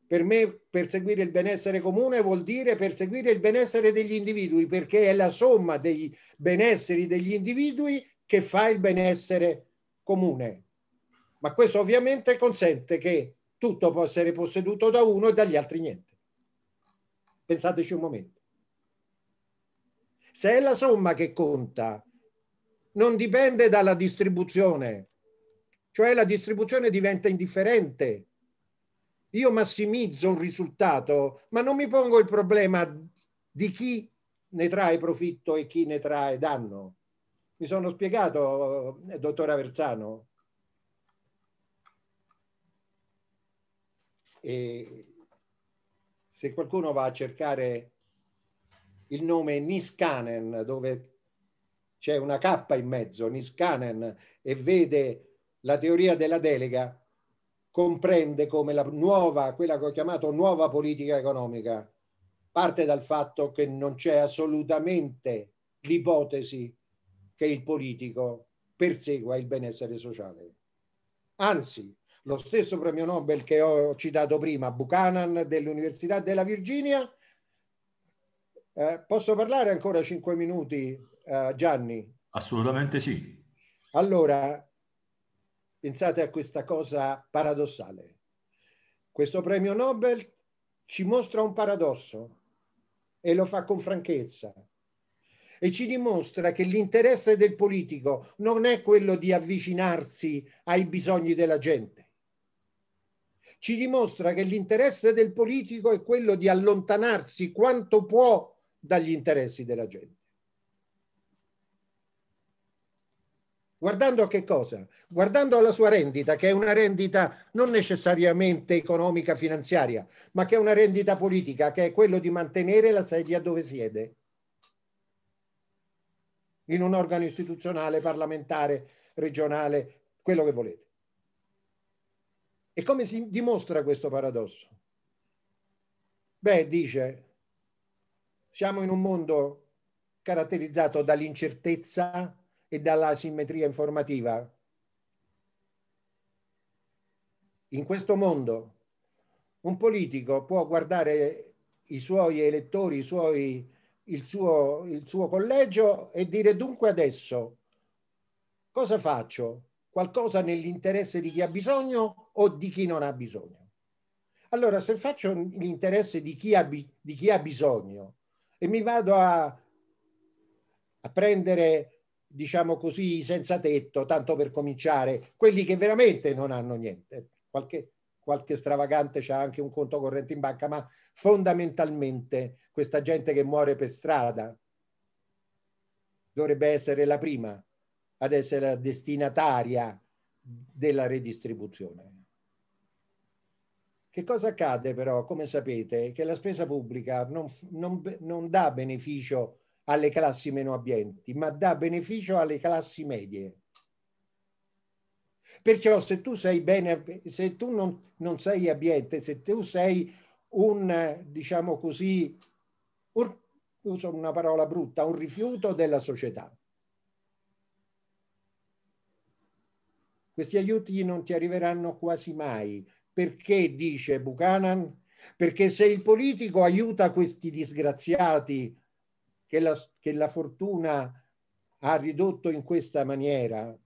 per me perseguire il benessere comune vuol dire perseguire il benessere degli individui, perché è la somma dei benesseri degli individui che fa il benessere comune. Ma questo ovviamente consente che tutto possa essere posseduto da uno e dagli altri niente. Pensateci un momento. Se è la somma che conta, non dipende dalla distribuzione, cioè la distribuzione diventa indifferente io massimizzo un risultato, ma non mi pongo il problema di chi ne trae profitto e chi ne trae danno. Mi sono spiegato, dottor Aversano? E se qualcuno va a cercare il nome Niskanen, dove c'è una K in mezzo, Niskanen, e vede la teoria della delega, comprende come la nuova, quella che ho chiamato nuova politica economica, parte dal fatto che non c'è assolutamente l'ipotesi che il politico persegua il benessere sociale. Anzi, lo stesso premio Nobel che ho citato prima, Buchanan dell'Università della Virginia, eh, posso parlare ancora cinque minuti, eh, Gianni? Assolutamente sì. Allora, Pensate a questa cosa paradossale. Questo premio Nobel ci mostra un paradosso e lo fa con franchezza e ci dimostra che l'interesse del politico non è quello di avvicinarsi ai bisogni della gente. Ci dimostra che l'interesse del politico è quello di allontanarsi quanto può dagli interessi della gente. Guardando a che cosa? Guardando alla sua rendita, che è una rendita non necessariamente economica finanziaria, ma che è una rendita politica, che è quello di mantenere la sedia dove siede. In un organo istituzionale, parlamentare, regionale, quello che volete. E come si dimostra questo paradosso? Beh, dice, siamo in un mondo caratterizzato dall'incertezza e dalla simmetria informativa. In questo mondo un politico può guardare i suoi elettori, i suoi, il, suo, il suo collegio e dire dunque adesso cosa faccio? Qualcosa nell'interesse di chi ha bisogno o di chi non ha bisogno? Allora, se faccio l'interesse di, di chi ha, bisogno e mi vado a, a prendere diciamo così, senza tetto, tanto per cominciare, quelli che veramente non hanno niente. Qualche, qualche stravagante c'ha anche un conto corrente in banca, ma fondamentalmente questa gente che muore per strada dovrebbe essere la prima ad essere la destinataria della redistribuzione. Che cosa accade però? Come sapete, che la spesa pubblica non, non, non dà beneficio alle classi meno abbienti, ma dà beneficio alle classi medie. Perciò se tu sei bene, se tu non, non sei abbiente, se tu sei un, diciamo così, un, uso una parola brutta, un rifiuto della società. Questi aiuti non ti arriveranno quasi mai. Perché, dice Buchanan, perché se il politico aiuta questi disgraziati che la, che la fortuna ha ridotto in questa maniera?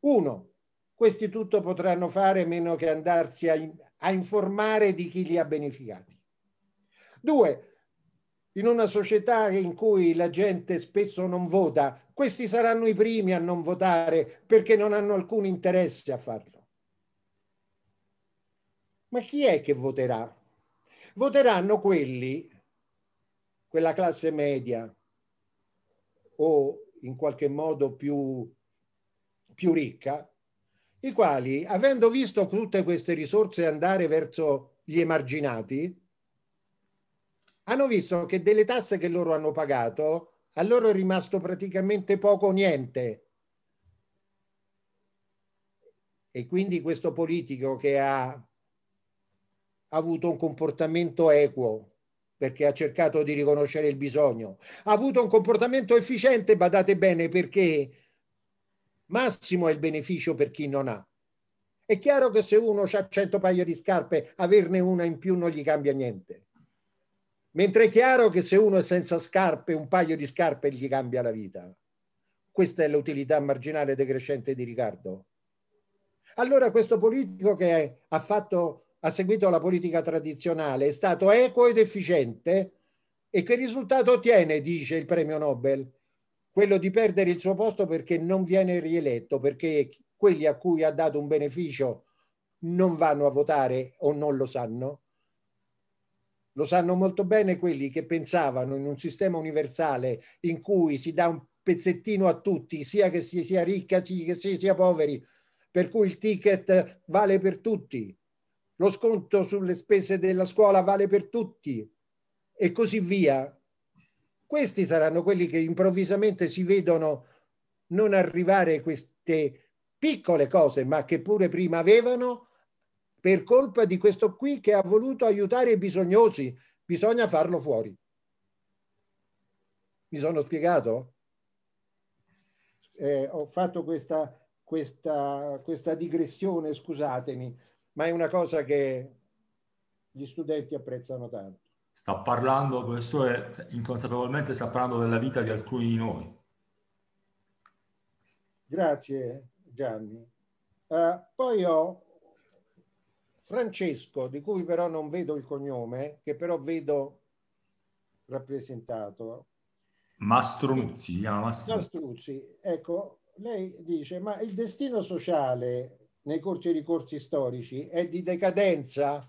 Uno, questi tutto potranno fare meno che andarsi a, a, informare di chi li ha beneficiati. Due, in una società in cui la gente spesso non vota, questi saranno i primi a non votare perché non hanno alcun interesse a farlo. Ma chi è che voterà? Voteranno quelli quella classe media o in qualche modo più, più ricca, i quali, avendo visto tutte queste risorse andare verso gli emarginati, hanno visto che delle tasse che loro hanno pagato a loro è rimasto praticamente poco o niente. E quindi questo politico che ha avuto un comportamento equo perché ha cercato di riconoscere il bisogno. Ha avuto un comportamento efficiente, badate bene, perché massimo è il beneficio per chi non ha. È chiaro che se uno ha 100 paia di scarpe, averne una in più non gli cambia niente. Mentre è chiaro che se uno è senza scarpe, un paio di scarpe gli cambia la vita. Questa è l'utilità marginale decrescente di Riccardo. Allora questo politico che ha fatto ha seguito la politica tradizionale, è stato equo ed efficiente e che risultato ottiene, dice il premio Nobel? Quello di perdere il suo posto perché non viene rieletto, perché quelli a cui ha dato un beneficio non vanno a votare o non lo sanno. Lo sanno molto bene quelli che pensavano in un sistema universale in cui si dà un pezzettino a tutti, sia che si sia ricca, sia che si sia poveri, per cui il ticket vale per tutti lo sconto sulle spese della scuola vale per tutti e così via. Questi saranno quelli che improvvisamente si vedono non arrivare queste piccole cose, ma che pure prima avevano, per colpa di questo qui che ha voluto aiutare i bisognosi. Bisogna farlo fuori. Mi sono spiegato? Eh, ho fatto questa, questa, questa digressione, scusatemi ma è una cosa che gli studenti apprezzano tanto. Sta parlando, professore, inconsapevolmente sta parlando della vita di alcuni di noi. Grazie Gianni. Uh, poi ho Francesco, di cui però non vedo il cognome, che però vedo rappresentato. Mastruzzi, si chiama Mastruzzi. Mastruzzi, ecco, lei dice, ma il destino sociale nei corsi e ricorsi storici è di decadenza.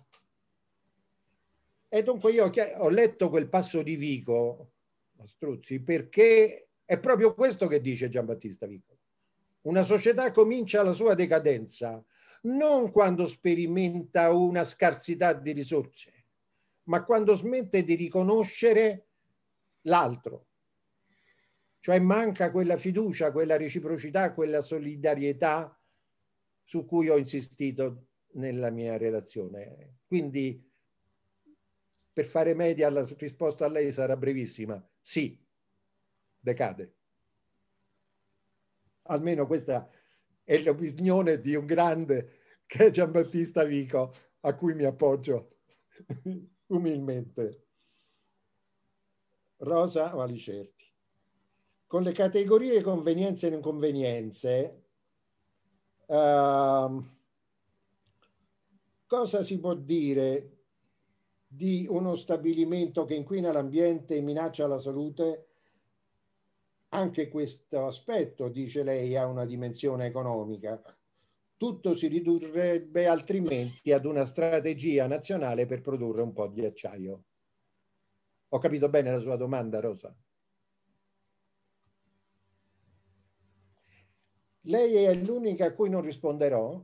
E dunque io ho letto quel passo di Vico, Struzzi, perché è proprio questo che dice Giambattista Vico. Una società comincia la sua decadenza non quando sperimenta una scarsità di risorse, ma quando smette di riconoscere l'altro. Cioè manca quella fiducia, quella reciprocità, quella solidarietà su cui ho insistito nella mia relazione. Quindi per fare media la risposta a lei sarà brevissima. Sì, decade. Almeno questa è l'opinione di un grande che è Giambattista Vico, a cui mi appoggio (laughs) umilmente. Rosa Valicerti. Con le categorie convenienze e inconvenienze Ehm, cosa si può dire di uno stabilimento che inquina l'ambiente e minaccia la salute? Anche questo aspetto, dice lei, ha una dimensione economica. Tutto si ridurrebbe altrimenti ad una strategia nazionale per produrre un po' di acciaio. Ho capito bene la sua domanda, Rosa? lei è l'unica a cui non risponderò,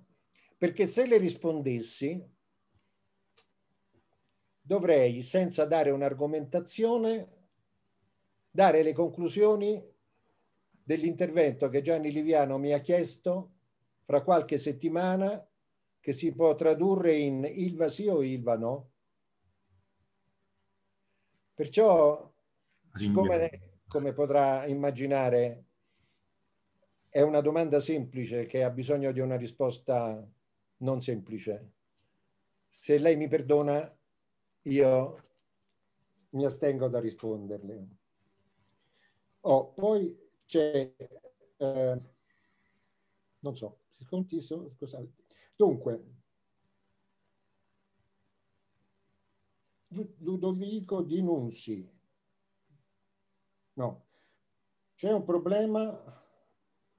perché se le rispondessi dovrei, senza dare un'argomentazione, dare le conclusioni dell'intervento che Gianni Liviano mi ha chiesto fra qualche settimana, che si può tradurre in Ilva sì o Ilva no. Perciò, come, come potrà immaginare, è una domanda semplice che ha bisogno di una risposta non semplice. Se lei mi perdona, io mi astengo da risponderle. Oh, poi c'è, eh, non so, si contiso, scusate. Dunque, Ludovico Di Nunzi, no, c'è un problema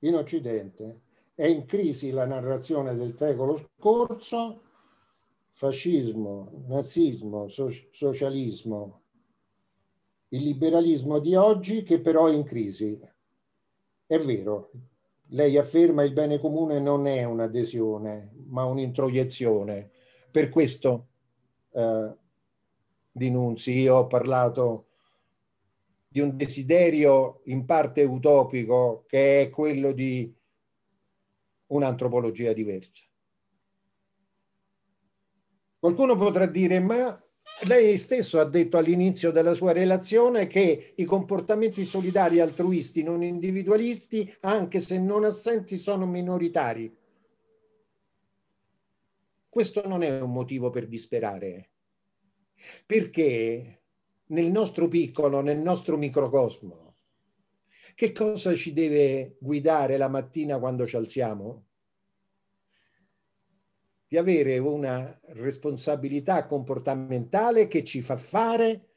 in Occidente. È in crisi la narrazione del secolo scorso, fascismo, nazismo, so socialismo, il liberalismo di oggi che però è in crisi. È vero, lei afferma il bene comune non è un'adesione, ma un'introiezione. Per questo eh, dinunzi, io ho parlato di un desiderio in parte utopico che è quello di un'antropologia diversa. Qualcuno potrà dire, ma lei stesso ha detto all'inizio della sua relazione che i comportamenti solidari altruisti, non individualisti, anche se non assenti, sono minoritari. Questo non è un motivo per disperare, perché nel nostro piccolo, nel nostro microcosmo. Che cosa ci deve guidare la mattina quando ci alziamo? Di avere una responsabilità comportamentale che ci fa fare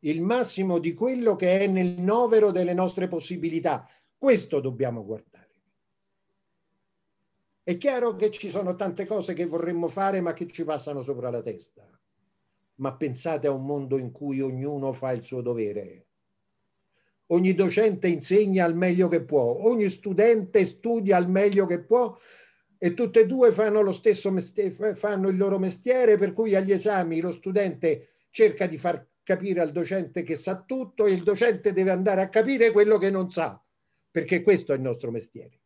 il massimo di quello che è nel novero delle nostre possibilità. Questo dobbiamo guardare. È chiaro che ci sono tante cose che vorremmo fare ma che ci passano sopra la testa ma pensate a un mondo in cui ognuno fa il suo dovere. Ogni docente insegna al meglio che può, ogni studente studia al meglio che può e tutte e due fanno lo stesso mestiere, fanno il loro mestiere, per cui agli esami lo studente cerca di far capire al docente che sa tutto e il docente deve andare a capire quello che non sa, perché questo è il nostro mestiere.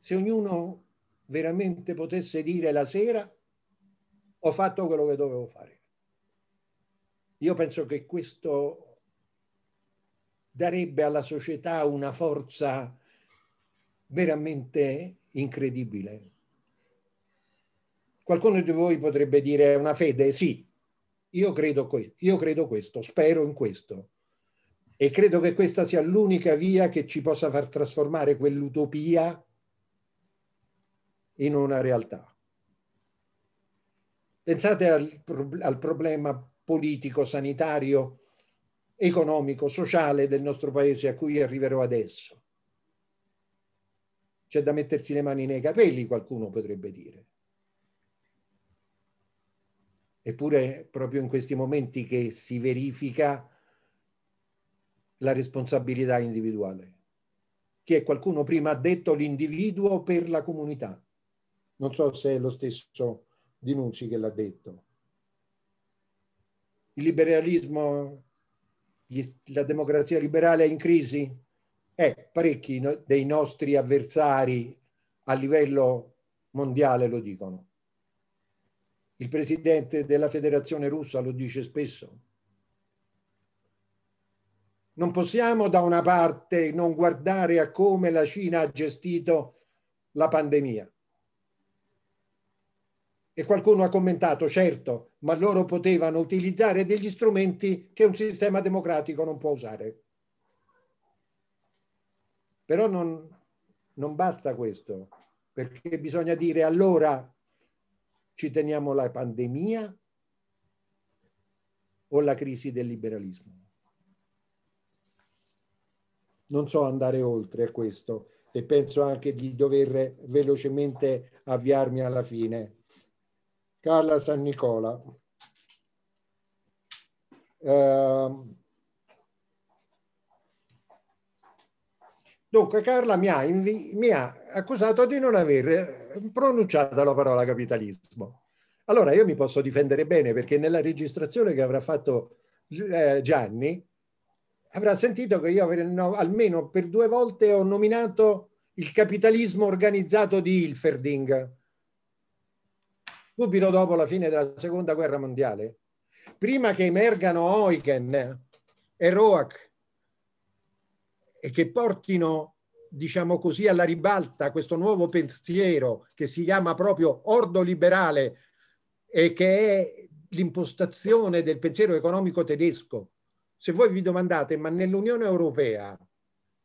Se ognuno veramente potesse dire la sera ho fatto quello che dovevo fare. Io penso che questo darebbe alla società una forza veramente incredibile. Qualcuno di voi potrebbe dire una fede, sì, io credo, questo, io credo questo, spero in questo e credo che questa sia l'unica via che ci possa far trasformare quell'utopia in una realtà. Pensate al, al problema politico, sanitario, economico, sociale del nostro paese a cui arriverò adesso. C'è da mettersi le mani nei capelli, qualcuno potrebbe dire. Eppure proprio in questi momenti che si verifica la responsabilità individuale, che qualcuno prima ha detto l'individuo per la comunità. Non so se è lo stesso Di Nunzi che l'ha detto. Il liberalismo, la democrazia liberale è in crisi? Eh, parecchi dei nostri avversari a livello mondiale lo dicono. Il presidente della federazione russa lo dice spesso. Non possiamo da una parte non guardare a come la Cina ha gestito la pandemia e qualcuno ha commentato, certo, ma loro potevano utilizzare degli strumenti che un sistema democratico non può usare. Però non, non basta questo, perché bisogna dire allora ci teniamo la pandemia o la crisi del liberalismo. Non so andare oltre a questo e penso anche di dover velocemente avviarmi alla fine. Carla San Nicola. Ehm. dunque Carla mi ha, mi ha accusato di non aver pronunciato la parola capitalismo. Allora io mi posso difendere bene perché nella registrazione che avrà fatto eh, Gianni avrà sentito che io almeno per due volte ho nominato il capitalismo organizzato di Hilferding subito dopo la fine della seconda guerra mondiale, prima che emergano Eugen e Roach e che portino diciamo così, alla ribalta questo nuovo pensiero che si chiama proprio ordo liberale e che è l'impostazione del pensiero economico tedesco. Se voi vi domandate, ma nell'Unione Europea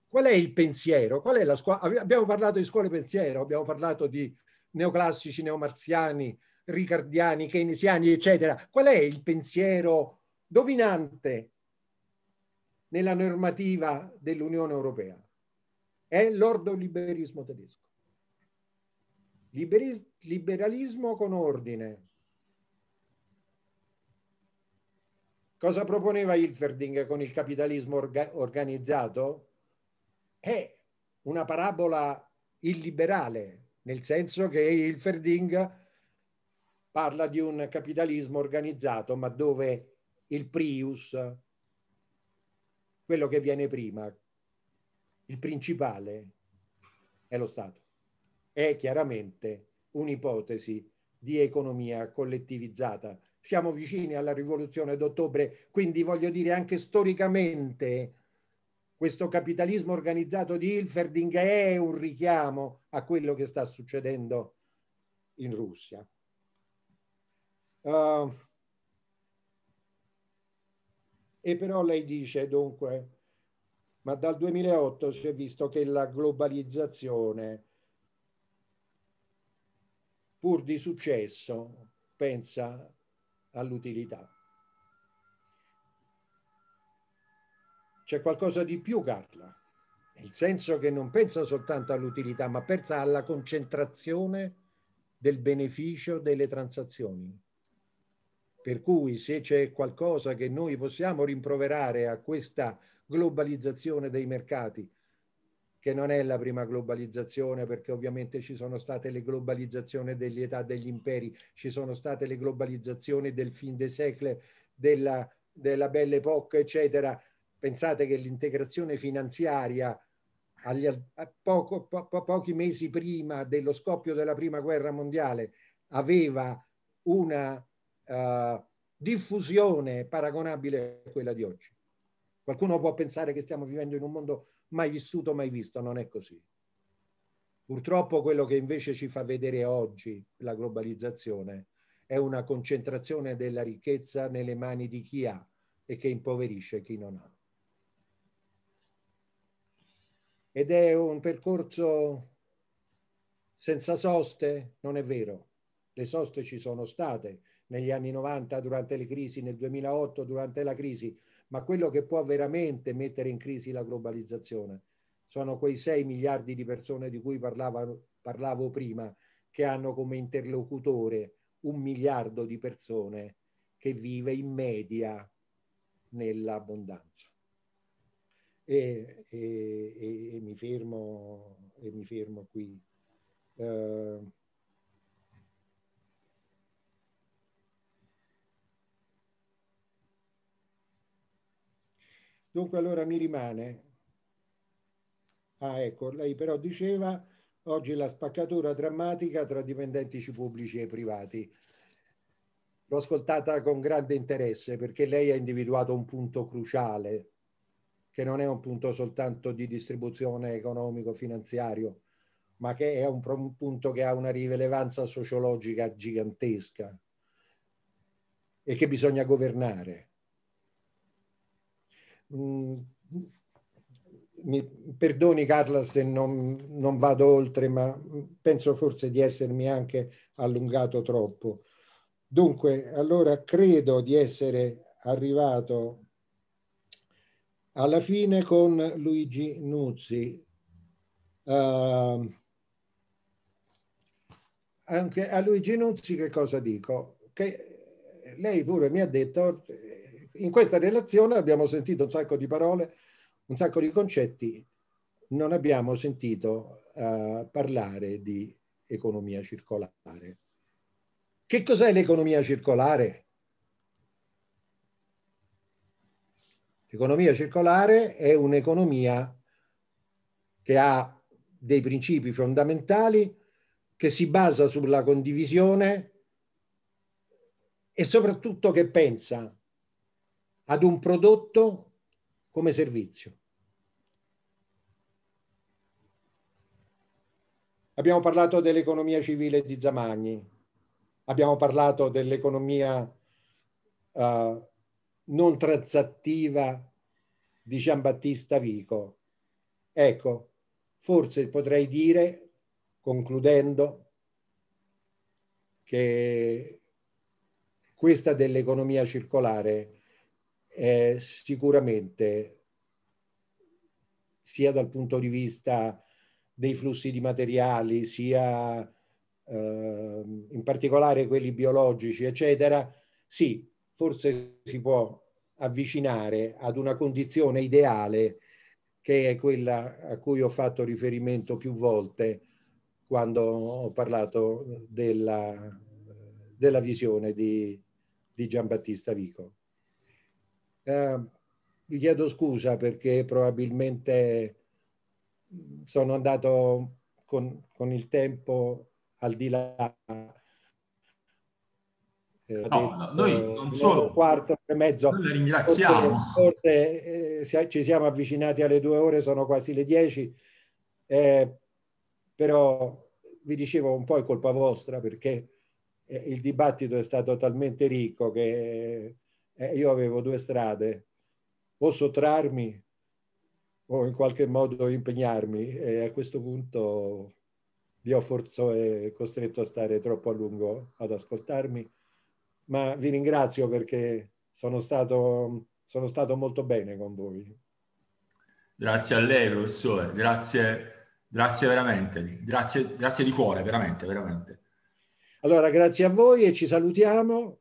qual è il pensiero? Qual è la scuola? Abbiamo parlato di scuole pensiero, abbiamo parlato di neoclassici, neomarziani, ricardiani, keynesiani, eccetera. Qual è il pensiero dominante nella normativa dell'Unione Europea? È l'ordoliberismo tedesco. Liberi liberalismo con ordine. Cosa proponeva Hilferding con il capitalismo orga organizzato? È una parabola illiberale, nel senso che Hilferding parla di un capitalismo organizzato, ma dove il prius, quello che viene prima, il principale, è lo Stato. È chiaramente un'ipotesi di economia collettivizzata. Siamo vicini alla rivoluzione d'ottobre, quindi voglio dire anche storicamente questo capitalismo organizzato di Hilferding è un richiamo a quello che sta succedendo in Russia. Uh, e però lei dice dunque, ma dal 2008 si è visto che la globalizzazione, pur di successo, pensa all'utilità. C'è qualcosa di più, Carla, nel senso che non pensa soltanto all'utilità, ma pensa alla concentrazione del beneficio delle transazioni. Per cui se c'è qualcosa che noi possiamo rimproverare a questa globalizzazione dei mercati, che non è la prima globalizzazione, perché ovviamente ci sono state le globalizzazioni degli età degli imperi, ci sono state le globalizzazioni del fin de secole, della, della Belle Époque, eccetera. Pensate che l'integrazione finanziaria agli, poco, po, pochi mesi prima dello scoppio della Prima Guerra Mondiale aveva una eh, diffusione paragonabile a quella di oggi. Qualcuno può pensare che stiamo vivendo in un mondo mai vissuto, mai visto, non è così. Purtroppo quello che invece ci fa vedere oggi la globalizzazione è una concentrazione della ricchezza nelle mani di chi ha e che impoverisce chi non ha. Ed è un percorso senza soste? Non è vero. Le soste ci sono state, negli anni 90 durante le crisi, nel 2008 durante la crisi, ma quello che può veramente mettere in crisi la globalizzazione sono quei 6 miliardi di persone di cui parlavo, parlavo prima, che hanno come interlocutore un miliardo di persone che vive in media nell'abbondanza. E, e, e, mi, fermo, mi, fermo, qui. Uh, Dunque allora mi rimane, ah ecco, lei però diceva oggi la spaccatura drammatica tra dipendenti pubblici e privati. L'ho ascoltata con grande interesse perché lei ha individuato un punto cruciale, che non è un punto soltanto di distribuzione economico-finanziario, ma che è un, un punto che ha una rilevanza sociologica gigantesca e che bisogna governare Mm, mi perdoni Carla se non, non, vado oltre, ma penso forse di essermi anche allungato troppo. Dunque, allora credo di essere arrivato alla fine con Luigi Nuzzi. Uh, anche a Luigi Nuzzi che cosa dico? Che lei pure mi ha detto in questa relazione abbiamo sentito un sacco di parole, un sacco di concetti, non abbiamo sentito uh, parlare di economia circolare. Che cos'è l'economia circolare? L'economia circolare è un'economia che ha dei principi fondamentali, che si basa sulla condivisione e soprattutto che pensa ad un prodotto come servizio. Abbiamo parlato dell'economia civile di Zamagni, abbiamo parlato dell'economia uh, non transattiva di Giambattista Vico. Ecco, forse potrei dire, concludendo, che questa dell'economia circolare eh, sicuramente sia dal punto di vista dei flussi di materiali, sia eh, in particolare quelli biologici, eccetera, sì, forse si può avvicinare ad una condizione ideale che è quella a cui ho fatto riferimento più volte quando ho parlato della, della visione di, di Giambattista Vico. Ehm, vi chiedo scusa perché probabilmente sono andato con, con il tempo al di là. Eh, no, detto, noi non solo quarto e mezzo. Noi la ringraziamo. Forse, forse eh, ci siamo avvicinati alle due ore, sono quasi le dieci, eh, però vi dicevo un po' è colpa vostra perché eh, il dibattito è stato talmente ricco che eh, io avevo due strade, o sottrarmi o in qualche modo impegnarmi e a questo punto vi ho forse eh, costretto a stare troppo a lungo ad ascoltarmi, ma vi ringrazio perché sono stato, sono stato molto bene con voi. Grazie a lei professore, grazie, grazie veramente, grazie, grazie di cuore, veramente, veramente. Allora, grazie a voi e ci salutiamo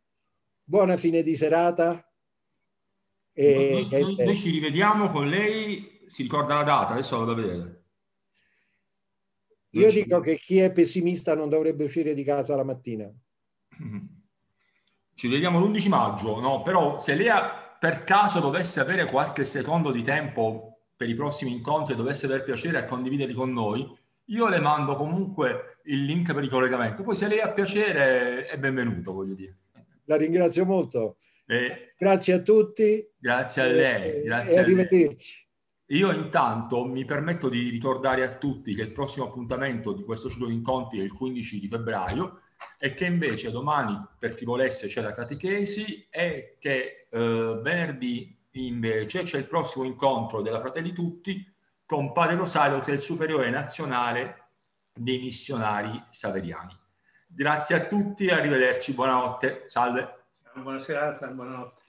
buona fine di serata. E, noi, noi, noi ci rivediamo con lei, si ricorda la data, adesso vado a vedere. Io non dico ci... che chi è pessimista non dovrebbe uscire di casa la mattina. Ci vediamo l'11 maggio, no? Però se lei per caso dovesse avere qualche secondo di tempo per i prossimi incontri e dovesse aver piacere a condividerli con noi, io le mando comunque il link per il collegamento. Poi se lei ha piacere è benvenuto, voglio dire. La ringrazio molto. Eh, grazie a tutti. Grazie a lei. Grazie e arrivederci. Io intanto mi permetto di ricordare a tutti che il prossimo appuntamento di questo ciclo di incontri è il 15 di febbraio e che invece domani per chi volesse c'è la catechesi e che eh, venerdì invece c'è il prossimo incontro della Fratelli Tutti con Padre Rosario che è il superiore nazionale dei missionari saveriani. Grazie a tutti, arrivederci, buonanotte, salve. Buonasera, buonanotte.